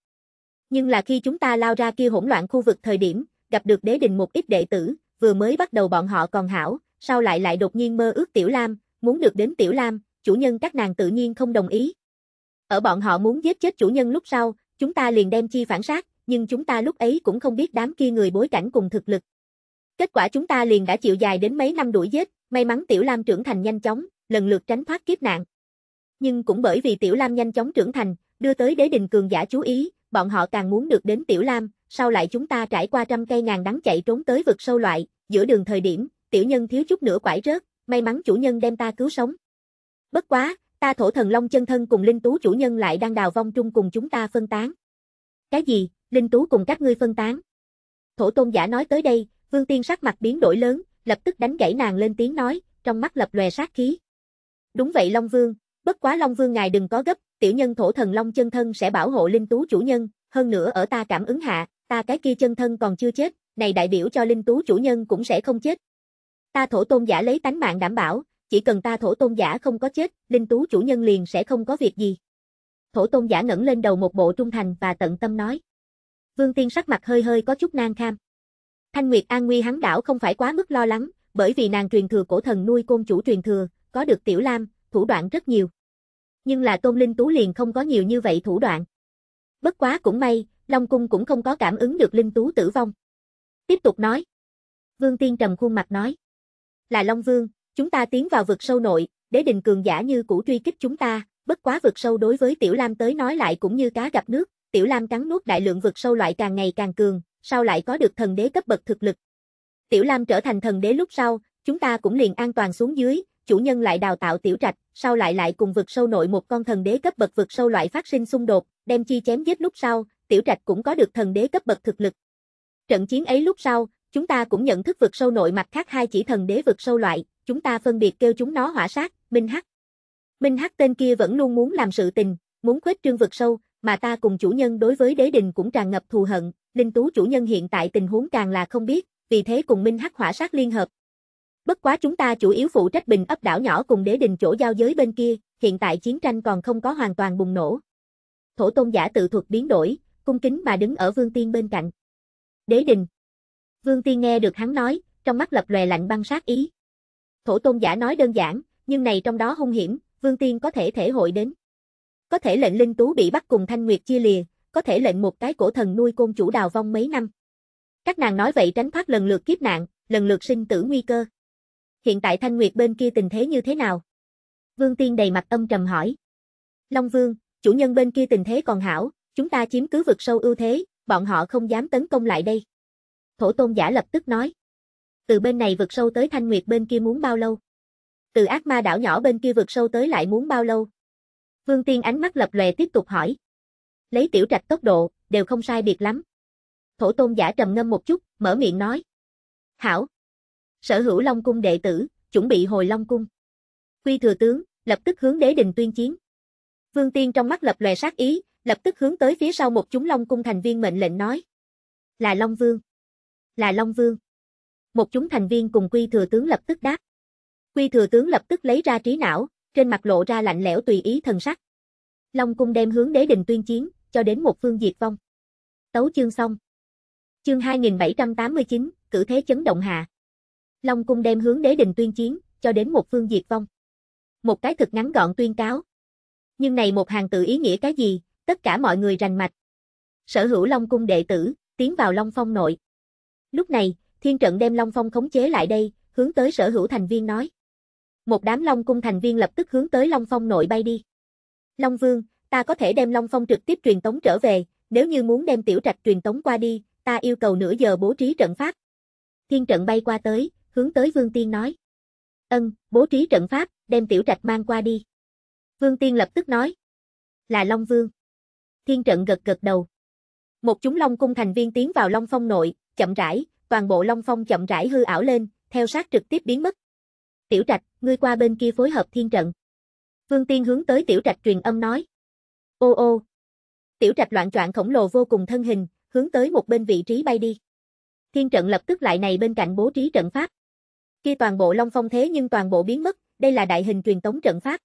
Nhưng là khi chúng ta lao ra kia hỗn loạn khu vực thời điểm, gặp được đế đình một ít đệ tử, vừa mới bắt đầu bọn họ còn Hảo, sau lại lại đột nhiên mơ ước Tiểu Lam, muốn được đến Tiểu Lam, chủ nhân các nàng tự nhiên không đồng ý. Ở bọn họ muốn giết chết chủ nhân lúc sau, chúng ta liền đem chi phản sát, nhưng chúng ta lúc ấy cũng không biết đám kia người bối cảnh cùng thực lực, Kết quả chúng ta liền đã chịu dài đến mấy năm đuổi giết, may mắn Tiểu Lam trưởng thành nhanh chóng, lần lượt tránh thoát kiếp nạn. Nhưng cũng bởi vì Tiểu Lam nhanh chóng trưởng thành, đưa tới đế đình cường giả chú ý, bọn họ càng muốn được đến Tiểu Lam, sau lại chúng ta trải qua trăm cây ngàn đắng chạy trốn tới vực sâu loại, giữa đường thời điểm, tiểu nhân thiếu chút nữa quải rớt, may mắn chủ nhân đem ta cứu sống. Bất quá, ta thổ thần long chân thân cùng linh tú chủ nhân lại đang đào vong trung cùng chúng ta phân tán. Cái gì? Linh tú cùng các ngươi phân tán? Thổ tôn giả nói tới đây, Vương Tiên sắc mặt biến đổi lớn, lập tức đánh gãy nàng lên tiếng nói, trong mắt lập lòe sát khí. Đúng vậy Long Vương, bất quá Long Vương ngài đừng có gấp, tiểu nhân thổ thần Long chân thân sẽ bảo hộ linh tú chủ nhân, hơn nữa ở ta cảm ứng hạ, ta cái kia chân thân còn chưa chết, này đại biểu cho linh tú chủ nhân cũng sẽ không chết. Ta thổ tôn giả lấy tánh mạng đảm bảo, chỉ cần ta thổ tôn giả không có chết, linh tú chủ nhân liền sẽ không có việc gì. Thổ tôn giả ngẩng lên đầu một bộ trung thành và tận tâm nói. Vương Tiên sắc mặt hơi hơi có chút nang kham. Thanh Nguyệt an nguy hắn đảo không phải quá mức lo lắng, bởi vì nàng truyền thừa cổ thần nuôi côn chủ truyền thừa, có được Tiểu Lam, thủ đoạn rất nhiều. Nhưng là Tôn Linh Tú liền không có nhiều như vậy thủ đoạn. Bất quá cũng may, Long Cung cũng không có cảm ứng được Linh Tú tử vong. Tiếp tục nói. Vương Tiên trầm khuôn mặt nói. Là Long Vương, chúng ta tiến vào vực sâu nội, để đình cường giả như cũ truy kích chúng ta, bất quá vực sâu đối với Tiểu Lam tới nói lại cũng như cá gặp nước, Tiểu Lam cắn nuốt đại lượng vực sâu loại càng ngày càng cường, sao lại có được thần đế cấp bậc thực lực. Tiểu Lam trở thành thần đế lúc sau, chúng ta cũng liền an toàn xuống dưới, chủ nhân lại đào tạo tiểu trạch, sau lại lại cùng vực sâu nội một con thần đế cấp bậc vực sâu loại phát sinh xung đột, đem chi chém giết lúc sau, tiểu trạch cũng có được thần đế cấp bậc thực lực. Trận chiến ấy lúc sau, chúng ta cũng nhận thức vực sâu nội mặt khác hai chỉ thần đế vực sâu loại, chúng ta phân biệt kêu chúng nó hỏa sát, Minh Hắc. Minh Hắc tên kia vẫn luôn muốn làm sự tình, muốn khuếch trương vực sâu, mà ta cùng chủ nhân đối với đế đình cũng tràn ngập thù hận, Linh Tú chủ nhân hiện tại tình huống càng là không biết, vì thế cùng Minh Hắc Hỏa Sát liên hợp. Bất quá chúng ta chủ yếu phụ trách bình ấp đảo nhỏ cùng đế đình chỗ giao giới bên kia, hiện tại chiến tranh còn không có hoàn toàn bùng nổ. Thổ tôn giả tự thuật biến đổi, cung kính mà đứng ở Vương Tiên bên cạnh. Đế đình. Vương Tiên nghe được hắn nói, trong mắt lập lòe lạnh băng sát ý. Thổ tôn giả nói đơn giản, nhưng này trong đó hung hiểm, Vương Tiên có thể thể hội đến. Có thể lệnh Linh Tú bị bắt cùng Thanh Nguyệt chia lìa, có thể lệnh một cái cổ thần nuôi côn chủ đào vong mấy năm. Các nàng nói vậy tránh thoát lần lượt kiếp nạn, lần lượt sinh tử nguy cơ. Hiện tại Thanh Nguyệt bên kia tình thế như thế nào? Vương Tiên đầy mặt âm trầm hỏi. Long Vương, chủ nhân bên kia tình thế còn hảo, chúng ta chiếm cứ vực sâu ưu thế, bọn họ không dám tấn công lại đây. Thổ tôn giả lập tức nói. Từ bên này vực sâu tới Thanh Nguyệt bên kia muốn bao lâu? Từ ác ma đảo nhỏ bên kia vực sâu tới lại muốn bao lâu? Vương Tiên ánh mắt lập lòe tiếp tục hỏi lấy tiểu trạch tốc độ, đều không sai biệt lắm. Thổ tôn giả trầm ngâm một chút, mở miệng nói. Hảo. Sở hữu Long Cung đệ tử, chuẩn bị hồi Long Cung. Quy thừa tướng, lập tức hướng đế đình tuyên chiến. Vương Tiên trong mắt lập lòe sát ý, lập tức hướng tới phía sau một chúng Long Cung thành viên mệnh lệnh nói. Là Long Vương. Là Long Vương. Một chúng thành viên cùng Quy thừa tướng lập tức đáp. Quy thừa tướng lập tức lấy ra trí não, trên mặt lộ ra lạnh lẽo tùy ý thần sắc. Long Cung đem hướng đế đình tuyên chiến, cho đến một phương diệt vong. Tấu chương xong. Chương 2789, cử thế chấn động hạ. Long cung đem hướng đế đình tuyên chiến, cho đến một phương diệt vong. Một cái thực ngắn gọn tuyên cáo. Nhưng này một hàng tự ý nghĩa cái gì, tất cả mọi người rành mạch. Sở hữu Long cung đệ tử, tiến vào Long Phong nội. Lúc này, thiên trận đem Long Phong khống chế lại đây, hướng tới sở hữu thành viên nói. Một đám Long cung thành viên lập tức hướng tới Long Phong nội bay đi. Long Vương, ta có thể đem Long Phong trực tiếp truyền tống trở về, nếu như muốn đem tiểu trạch truyền tống qua đi, ta yêu cầu nửa giờ bố trí trận pháp. Thiên trận bay qua tới, hướng tới Vương Tiên nói. Ân, bố trí trận pháp, đem tiểu trạch mang qua đi. Vương Tiên lập tức nói. Là Long Vương. Thiên trận gật gật đầu. Một chúng Long cung thành viên tiến vào Long Phong nội, chậm rãi, toàn bộ Long Phong chậm rãi hư ảo lên, theo sát trực tiếp biến mất. Tiểu trạch, ngươi qua bên kia phối hợp thiên trận. Vương Tiên hướng tới tiểu trạch truyền âm nói. Ô ô. Tiểu trạch loạn troạn khổng lồ vô cùng thân hình, hướng tới một bên vị trí bay đi. Thiên trận lập tức lại này bên cạnh bố trí trận pháp. Kia toàn bộ long phong thế nhưng toàn bộ biến mất, đây là đại hình truyền tống trận pháp.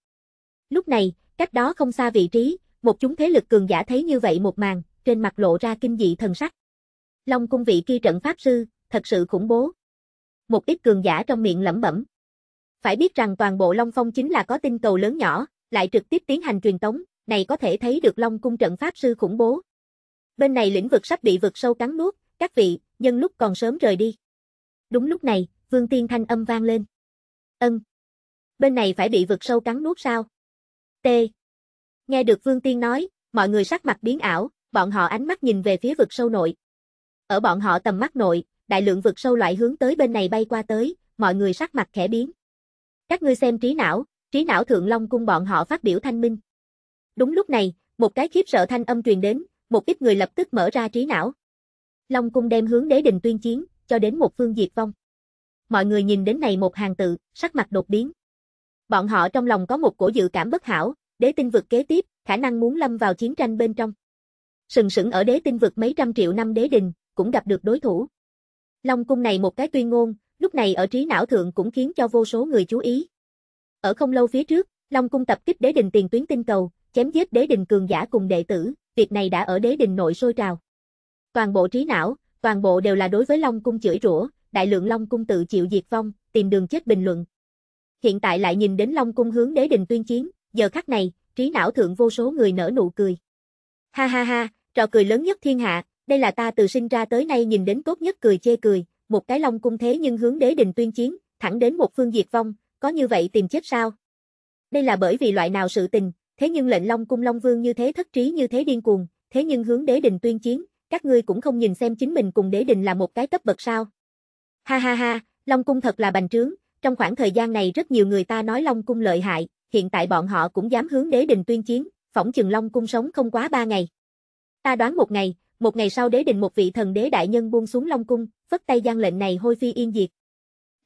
Lúc này, cách đó không xa vị trí, một chúng thế lực cường giả thấy như vậy một màn, trên mặt lộ ra kinh dị thần sắc. Long cung vị kia trận pháp sư, thật sự khủng bố. Một ít cường giả trong miệng lẩm bẩm. Phải biết rằng toàn bộ Long Phong chính là có tinh cầu lớn nhỏ, lại trực tiếp tiến hành truyền tống, này có thể thấy được Long cung trận pháp sư khủng bố. Bên này lĩnh vực sắp bị vực sâu cắn nuốt, các vị, nhân lúc còn sớm rời đi. Đúng lúc này, Vương Tiên thanh âm vang lên. Ân. Bên này phải bị vực sâu cắn nuốt sao? T. Nghe được Vương Tiên nói, mọi người sắc mặt biến ảo, bọn họ ánh mắt nhìn về phía vực sâu nội. Ở bọn họ tầm mắt nội, đại lượng vực sâu loại hướng tới bên này bay qua tới, mọi người sắc mặt khẽ biến. Các ngươi xem trí não, trí não thượng long cung bọn họ phát biểu thanh minh. Đúng lúc này, một cái khiếp sợ thanh âm truyền đến, một ít người lập tức mở ra trí não. Long cung đem hướng đế đình tuyên chiến, cho đến một phương diệt vong. Mọi người nhìn đến này một hàng tự, sắc mặt đột biến. Bọn họ trong lòng có một cổ dự cảm bất hảo, đế tinh vực kế tiếp, khả năng muốn lâm vào chiến tranh bên trong. Sừng sững ở đế tinh vực mấy trăm triệu năm đế đình, cũng gặp được đối thủ. Long cung này một cái tuyên ngôn, lúc này ở trí não thượng cũng khiến cho vô số người chú ý. Ở không lâu phía trước, Long cung tập kích đế đình tiền tuyến tinh cầu, chém giết đế đình cường giả cùng đệ tử, việc này đã ở đế đình nội sôi trào. Toàn bộ trí não, toàn bộ đều là đối với Long Cung chửi rủa, đại lượng Long Cung tự chịu diệt vong, tìm đường chết bình luận. Hiện tại lại nhìn đến Long Cung hướng đế đình tuyên chiến, giờ khắc này, trí não thượng vô số người nở nụ cười. Ha ha ha, trò cười lớn nhất thiên hạ, đây là ta từ sinh ra tới nay nhìn đến tốt nhất cười chê cười, một cái Long Cung thế nhưng hướng đế đình tuyên chiến, thẳng đến một phương diệt vong, có như vậy tìm chết sao? Đây là bởi vì loại nào sự tình, Thế nhưng lệnh Long cung Long Vương như thế thất trí như thế điên cuồng, thế nhưng hướng đế đình tuyên chiến, các ngươi cũng không nhìn xem chính mình cùng đế đình là một cái cấp bậc sao. Ha ha ha, Long cung thật là bành trướng, trong khoảng thời gian này rất nhiều người ta nói Long cung lợi hại, hiện tại bọn họ cũng dám hướng đế đình tuyên chiến, phỏng chừng Long cung sống không quá ba ngày. Ta đoán một ngày, một ngày sau đế đình một vị thần đế đại nhân buông xuống Long cung, vất tay gian lệnh này hôi phi yên diệt.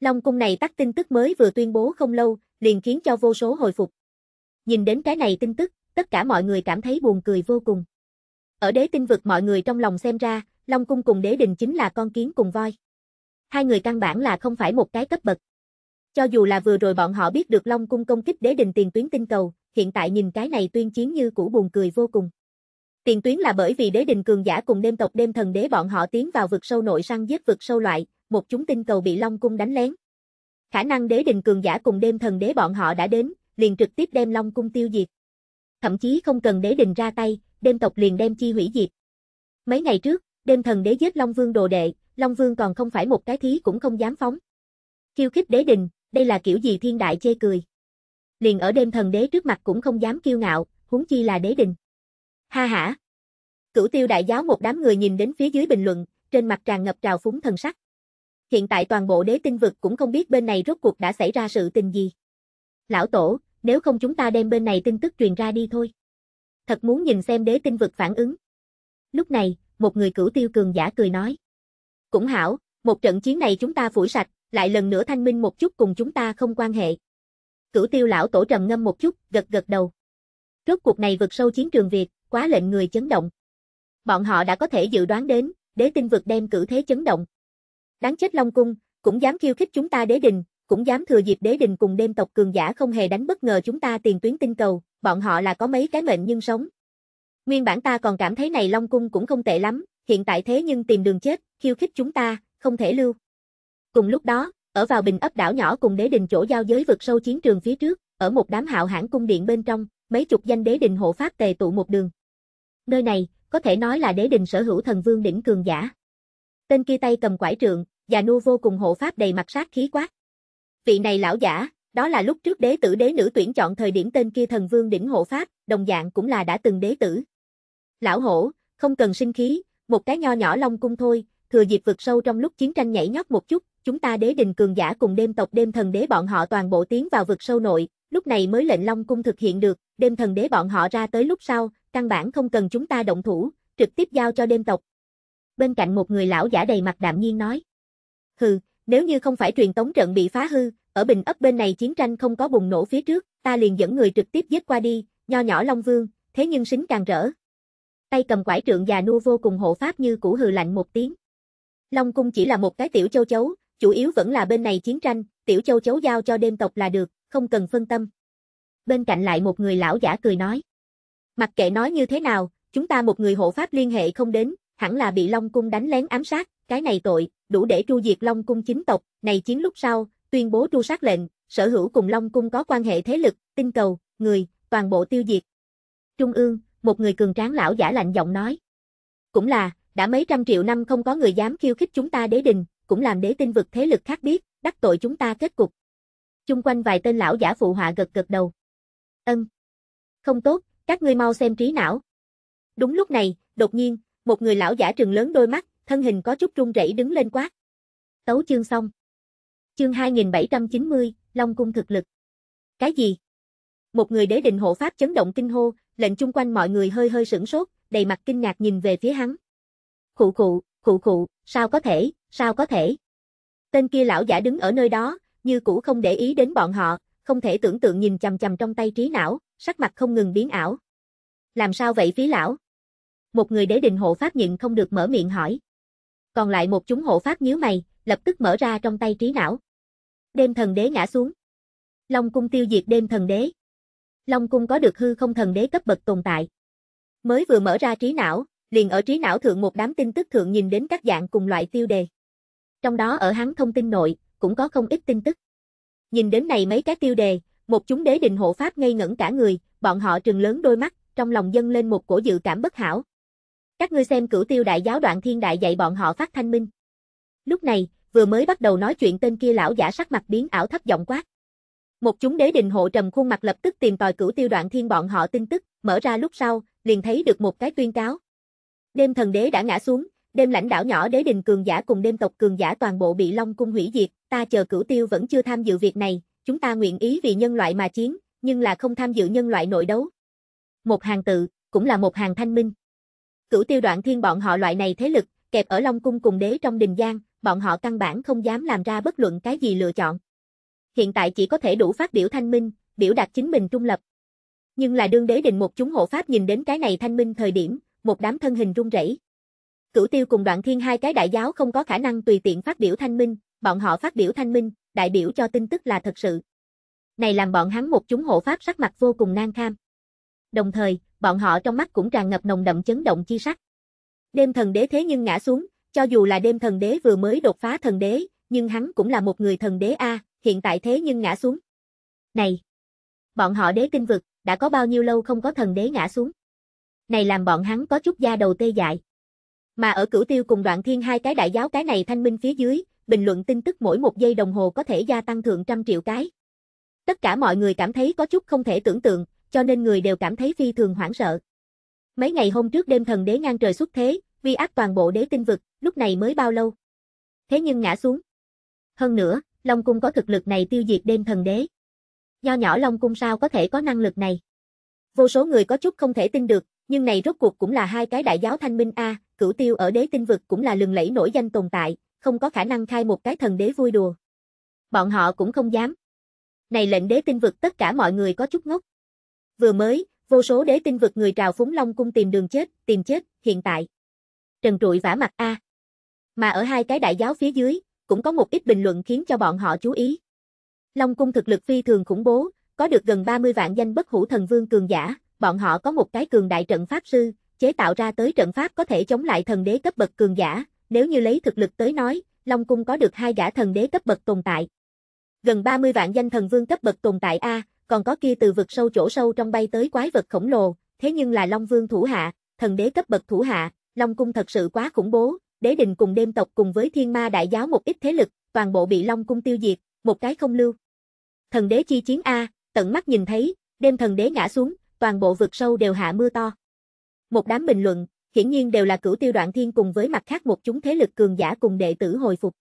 Long cung này tắt tin tức mới vừa tuyên bố không lâu, liền khiến cho vô số hồi phục, Nhìn đến cái này tin tức, tất cả mọi người cảm thấy buồn cười vô cùng. Ở đế tinh vực mọi người trong lòng xem ra, Long Cung cùng đế đình chính là con kiến cùng voi. Hai người căn bản là không phải một cái cấp bậc. Cho dù là vừa rồi bọn họ biết được Long Cung công kích đế đình tiền tuyến tinh cầu, hiện tại nhìn cái này tuyên chiến như cũ buồn cười vô cùng. Tiền tuyến là bởi vì đế đình cường giả cùng đêm tộc đêm thần đế bọn họ tiến vào vực sâu nội săn giết vực sâu loại, một chúng tinh cầu bị Long Cung đánh lén. Khả năng đế đình cường giả cùng đêm thần đế bọn họ đã đến, liền trực tiếp đem Long Cung tiêu diệt. Thậm chí không cần đế đình ra tay, đêm tộc liền đem chi hủy diệt. Mấy ngày trước, đêm thần đế giết Long Vương đồ đệ, Long Vương còn không phải một cái thí cũng không dám phóng. Khiêu khích đế đình, đây là kiểu gì thiên đại chê cười. Liền ở đêm thần đế trước mặt cũng không dám kiêu ngạo, huống chi là đế đình. Ha ha! Cửu tiêu đại giáo một đám người nhìn đến phía dưới bình luận, trên mặt tràn ngập trào phúng thần sắc. Hiện tại toàn bộ đế tinh vực cũng không biết bên này rốt cuộc đã xảy ra sự tình gì. Lão tổ, nếu không chúng ta đem bên này tin tức truyền ra đi thôi. Thật muốn nhìn xem đế tinh vực phản ứng. Lúc này, một người cửu tiêu cường giả cười nói. Cũng hảo, một trận chiến này chúng ta phủi sạch, lại lần nữa thanh minh một chút cùng chúng ta không quan hệ. Cửu tiêu lão tổ trầm ngâm một chút, gật gật đầu. Rốt cuộc này vượt sâu chiến trường Việt, quá lệnh người chấn động. Bọn họ đã có thể dự đoán đến, đế tinh vực đem cử thế chấn động. Đáng chết Long Cung, cũng dám khiêu khích chúng ta đế đình, cũng dám thừa dịp đế đình cùng đêm tộc cường giả không hề đánh bất ngờ chúng ta tiền tuyến tinh cầu, bọn họ là có mấy cái mệnh nhưng sống. Nguyên bản ta còn cảm thấy này Long Cung cũng không tệ lắm, hiện tại thế nhưng tìm đường chết, khiêu khích chúng ta, không thể lưu. Cùng lúc đó, ở vào bình ấp đảo nhỏ cùng đế đình chỗ giao giới vực sâu chiến trường phía trước, ở một đám hạo hãng cung điện bên trong, mấy chục danh đế đình hộ pháp tề tụ một đường. Nơi này, có thể nói là đế đình sở hữu thần vương đỉnh cường giả. Tên kia tay cầm quải trượng, già nu vô cùng hộ pháp đầy mặt sát khí quát. Vị này lão giả, đó là lúc trước đế tử đế nữ tuyển chọn thời điểm tên kia thần vương đỉnh hộ pháp, đồng dạng cũng là đã từng đế tử. Lão hổ, không cần sinh khí, một cái nho nhỏ long cung thôi, thừa dịp vực sâu trong lúc chiến tranh nhảy nhót một chút, chúng ta đế đình cường giả cùng đêm tộc đêm thần đế bọn họ toàn bộ tiến vào vực sâu nội, lúc này mới lệnh long cung thực hiện được, đêm thần đế bọn họ ra tới lúc sau, căn bản không cần chúng ta động thủ, trực tiếp giao cho đêm tộc. Bên cạnh một người lão giả đầy mặt đạm nhiên nói. Hừ, nếu như không phải truyền tống trận bị phá hư, ở bình ấp bên này chiến tranh không có bùng nổ phía trước, ta liền dẫn người trực tiếp giết qua đi, nho nhỏ Long Vương, thế nhưng xính càng rỡ. Tay cầm quải trượng già nua vô cùng hộ pháp như củ hừ lạnh một tiếng. Long Cung chỉ là một cái tiểu châu chấu, chủ yếu vẫn là bên này chiến tranh, tiểu châu chấu giao cho đêm tộc là được, không cần phân tâm. Bên cạnh lại một người lão giả cười nói. Mặc kệ nói như thế nào, chúng ta một người hộ pháp liên hệ không đến, hẳn là bị Long Cung đánh lén ám sát, cái này tội, đủ để tru diệt Long Cung chính tộc, này chiến lúc sau, tuyên bố tru sát lệnh, sở hữu cùng Long Cung có quan hệ thế lực, tinh cầu, người, toàn bộ tiêu diệt. Trung ương, một người cường tráng lão giả lạnh giọng nói. Cũng là, đã mấy trăm triệu năm không có người dám khiêu khích chúng ta đế đình, cũng làm đế tinh vực thế lực khác biết, đắc tội chúng ta kết cục. Chung quanh vài tên lão giả phụ họa gật gật đầu. Ân. Không tốt, các ngươi mau xem trí não. Đúng lúc này, đột nhiên, một người lão giả trừng lớn đôi mắt, thân hình có chút run rẩy đứng lên quát. Tấu chương xong. Chương 2790, Long cung thực lực. Cái gì? Một người đế đình hộ pháp chấn động kinh hô, lệnh chung quanh mọi người hơi hơi sửng sốt, đầy mặt kinh ngạc nhìn về phía hắn. Khụ khụ, khụ khụ, sao có thể, sao có thể? Tên kia lão giả đứng ở nơi đó, như cũ không để ý đến bọn họ, không thể tưởng tượng nhìn chằm chằm trong tay trí não, sắc mặt không ngừng biến ảo. Làm sao vậy phí lão? Một người đế đình hộ pháp nhịn không được mở miệng hỏi còn lại một chúng hộ pháp nhíu mày, lập tức mở ra trong tay trí não. Đêm thần đế ngã xuống. Long cung tiêu diệt đêm thần đế. Long cung có được hư không thần đế cấp bậc tồn tại. Mới vừa mở ra trí não, liền ở trí não thượng một đám tin tức thượng nhìn đến các dạng cùng loại tiêu đề. Trong đó ở hắn thông tin nội, cũng có không ít tin tức. Nhìn đến này mấy cái tiêu đề, một chúng đế đình hộ pháp ngây ngẩn cả người, bọn họ trừng lớn đôi mắt, trong lòng dâng lên một cổ dự cảm bất hảo. Các ngươi xem cửu tiêu đại giáo đoạn thiên đại dạy bọn họ phát thanh minh. Lúc này, vừa mới bắt đầu nói chuyện tên kia lão giả sắc mặt biến ảo thấp giọng quát. Một chúng đế đình hộ trầm khuôn mặt lập tức tìm tòi cửu tiêu đoạn thiên bọn họ tin tức, mở ra lúc sau, liền thấy được một cái tuyên cáo. Đêm thần đế đã ngã xuống, đêm lãnh đảo nhỏ đế đình cường giả cùng đêm tộc cường giả toàn bộ bị Long cung hủy diệt, ta chờ cửu tiêu vẫn chưa tham dự việc này, chúng ta nguyện ý vì nhân loại mà chiến, nhưng là không tham dự nhân loại nội đấu. Một hàng tự, cũng là một hàng thanh minh cửu tiêu đoạn thiên bọn họ loại này thế lực, kẹp ở Long Cung cùng đế trong đình giang, bọn họ căn bản không dám làm ra bất luận cái gì lựa chọn. Hiện tại chỉ có thể đủ phát biểu thanh minh, biểu đạt chính mình trung lập. Nhưng là đương đế định một chúng hộ pháp nhìn đến cái này thanh minh thời điểm, một đám thân hình run rẩy. Cửu tiêu cùng đoạn thiên hai cái đại giáo không có khả năng tùy tiện phát biểu thanh minh, bọn họ phát biểu thanh minh, đại biểu cho tin tức là thật sự. Này làm bọn hắn một chúng hộ pháp sắc mặt vô cùng nang kham. Đồng thời, bọn họ trong mắt cũng tràn ngập nồng đậm chấn động chi sắc. Đêm thần đế thế nhưng ngã xuống, cho dù là đêm thần đế vừa mới đột phá thần đế, nhưng hắn cũng là một người thần đế a, hiện tại thế nhưng ngã xuống. Này, bọn họ đế kinh vực, đã có bao nhiêu lâu không có thần đế ngã xuống. Này làm bọn hắn có chút da đầu tê dại. Mà ở cửu tiêu cùng đoạn thiên hai cái đại giáo cái này thanh minh phía dưới, bình luận tin tức mỗi một giây đồng hồ có thể gia tăng thượng trăm triệu cái. Tất cả mọi người cảm thấy có chút không thể tưởng tượng, cho nên người đều cảm thấy phi thường hoảng sợ. Mấy ngày hôm trước đêm thần đế ngang trời xuất thế, vi ác toàn bộ đế tinh vực, lúc này mới bao lâu. Thế nhưng ngã xuống. Hơn nữa, Long Cung có thực lực này tiêu diệt đêm thần đế. Nho nhỏ Long Cung sao có thể có năng lực này. Vô số người có chút không thể tin được, nhưng này rốt cuộc cũng là hai cái đại giáo thanh minh A, cửu tiêu ở đế tinh vực cũng là lừng lẫy nổi danh tồn tại, không có khả năng khai một cái thần đế vui đùa. Bọn họ cũng không dám. Này lệnh đế tinh vực tất cả mọi người có chút ngốc. Vừa mới, vô số đế tinh vực người trào phúng Long Cung tìm đường chết, tìm chết, hiện tại. Trần trụi vả mặt A. Mà ở hai cái đại giáo phía dưới, cũng có một ít bình luận khiến cho bọn họ chú ý. Long Cung thực lực phi thường khủng bố, có được gần 30 vạn danh bất hủ thần vương cường giả, bọn họ có một cái cường đại trận pháp sư, chế tạo ra tới trận pháp có thể chống lại thần đế cấp bậc cường giả, nếu như lấy thực lực tới nói, Long Cung có được hai gã thần đế cấp bậc tồn tại. Gần 30 vạn danh thần vương cấp bậc tồn tại A, còn có kia từ vực sâu chỗ sâu trong bay tới quái vật khổng lồ, thế nhưng là Long Vương thủ hạ, thần đế cấp bậc thủ hạ, Long Cung thật sự quá khủng bố, đế đình cùng đêm tộc cùng với thiên ma đại giáo một ít thế lực, toàn bộ bị Long Cung tiêu diệt, một cái không lưu. Thần đế chi chiến A, tận mắt nhìn thấy, đêm thần đế ngã xuống, toàn bộ vực sâu đều hạ mưa to. Một đám bình luận, hiển nhiên đều là cửu tiêu đoạn thiên cùng với mặt khác một chúng thế lực cường giả cùng đệ tử hồi phục.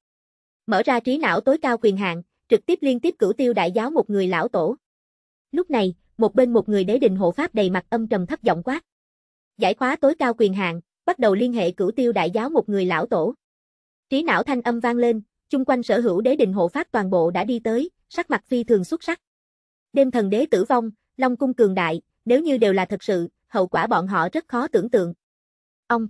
Mở ra trí não tối cao quyền hạn, trực tiếp liên tiếp cửu tiêu đại giáo một người lão tổ. Lúc này, một bên một người đế đình hộ pháp đầy mặt âm trầm thấp giọng quát. Giải khóa tối cao quyền hạn, bắt đầu liên hệ cửu tiêu đại giáo một người lão tổ. Trí não thanh âm vang lên, chung quanh sở hữu đế đình hộ pháp toàn bộ đã đi tới, sắc mặt phi thường xuất sắc. Đêm thần đế tử vong, Long cung cường đại, nếu như đều là thật sự, hậu quả bọn họ rất khó tưởng tượng. Ông.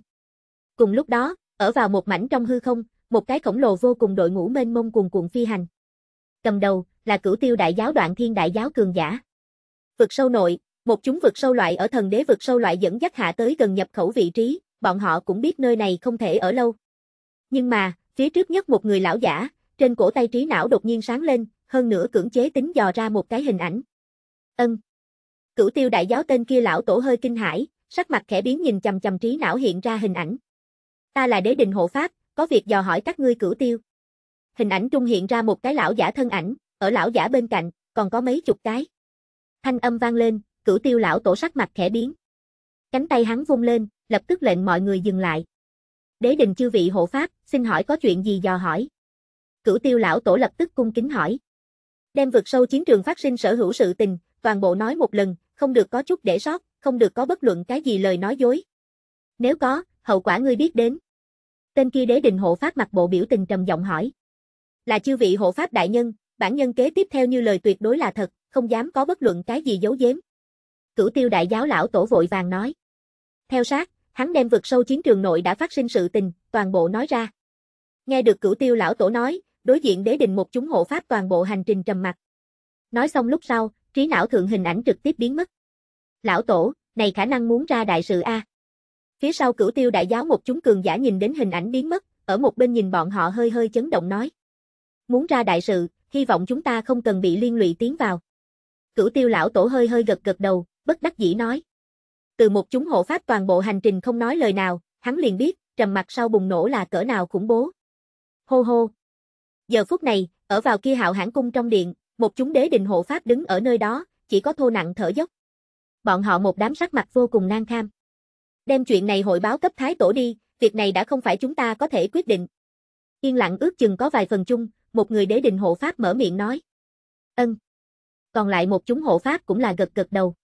Cùng lúc đó, ở vào một mảnh trong hư không, một cái khổng lồ vô cùng đội ngũ mênh mông cuồn cuộn phi hành. Cầm đầu là Cửu Tiêu đại giáo đoạn thiên đại giáo cường giả. Vực sâu nội, một chúng vực sâu loại ở thần đế vực sâu loại dẫn dắt hạ tới gần nhập khẩu vị trí, bọn họ cũng biết nơi này không thể ở lâu. Nhưng mà, phía trước nhất một người lão giả, trên cổ tay trí não đột nhiên sáng lên, hơn nữa cưỡng chế tính dò ra một cái hình ảnh. Ân. Cửu tiêu đại giáo tên kia lão tổ hơi kinh hãi, sắc mặt khẽ biến nhìn chầm chầm trí não hiện ra hình ảnh. Ta là đế đình hộ pháp, có việc dò hỏi các ngươi cửu tiêu. Hình ảnh trung hiện ra một cái lão giả thân ảnh, ở lão giả bên cạnh, còn có mấy chục cái. Thanh âm vang lên, cửu tiêu lão tổ sắc mặt khẽ biến. Cánh tay hắn vung lên, lập tức lệnh mọi người dừng lại. Đế đình chư vị hộ pháp, xin hỏi có chuyện gì dò hỏi. Cửu tiêu lão tổ lập tức cung kính hỏi. Đem vượt sâu chiến trường phát sinh sở hữu sự tình, toàn bộ nói một lần, không được có chút để sót, không được có bất luận cái gì lời nói dối. Nếu có, hậu quả ngươi biết đến. Tên kia đế đình hộ pháp mặt bộ biểu tình trầm giọng hỏi. Là chư vị hộ pháp đại nhân, bản nhân kế tiếp theo như lời tuyệt đối là thật, không dám có bất luận cái gì giấu giếm. Cửu tiêu đại giáo lão tổ vội vàng nói. Theo sát, hắn đem vực sâu chiến trường nội đã phát sinh sự tình, toàn bộ nói ra. Nghe được cửu tiêu lão tổ nói, đối diện đế đình một chúng hộ pháp toàn bộ hành trình trầm mặt. Nói xong lúc sau, trí não thượng hình ảnh trực tiếp biến mất. Lão tổ, này khả năng muốn ra đại sự A. Phía sau cửu tiêu đại giáo một chúng cường giả nhìn đến hình ảnh biến mất, ở một bên nhìn bọn họ hơi hơi chấn động nói. Muốn ra đại sự, hy vọng chúng ta không cần bị liên lụy tiến vào. Cửu tiêu lão tổ hơi hơi gật gật đầu, bất đắc dĩ nói. Từ một chúng hộ pháp toàn bộ hành trình không nói lời nào, hắn liền biết, trầm mặt sau bùng nổ là cỡ nào khủng bố. Hô hô. Giờ phút này, ở vào kia hạo hãng cung trong điện, một chúng đế đình hộ pháp đứng ở nơi đó, chỉ có thô nặng thở dốc. Bọn họ một đám sắc mặt vô cùng nang kham. Đem chuyện này hội báo cấp thái tổ đi, việc này đã không phải chúng ta có thể quyết định. Yên lặng ước chừng có vài phần chung, một người đế đình hộ pháp mở miệng nói. Ân. Còn lại một chúng hộ pháp cũng là gật gật đầu.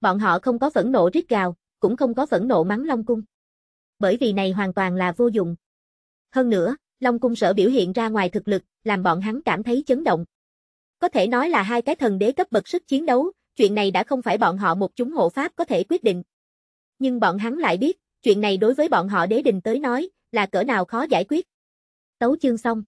Bọn họ không có phẫn nộ rít gào, cũng không có phẫn nộ mắng Long Cung. Bởi vì này hoàn toàn là vô dụng. Hơn nữa, Long Cung sở biểu hiện ra ngoài thực lực, làm bọn hắn cảm thấy chấn động. Có thể nói là hai cái thần đế cấp bậc sức chiến đấu, chuyện này đã không phải bọn họ một chúng hộ pháp có thể quyết định. Nhưng bọn hắn lại biết, chuyện này đối với bọn họ đế đình tới nói, là cỡ nào khó giải quyết. Tấu chương xong.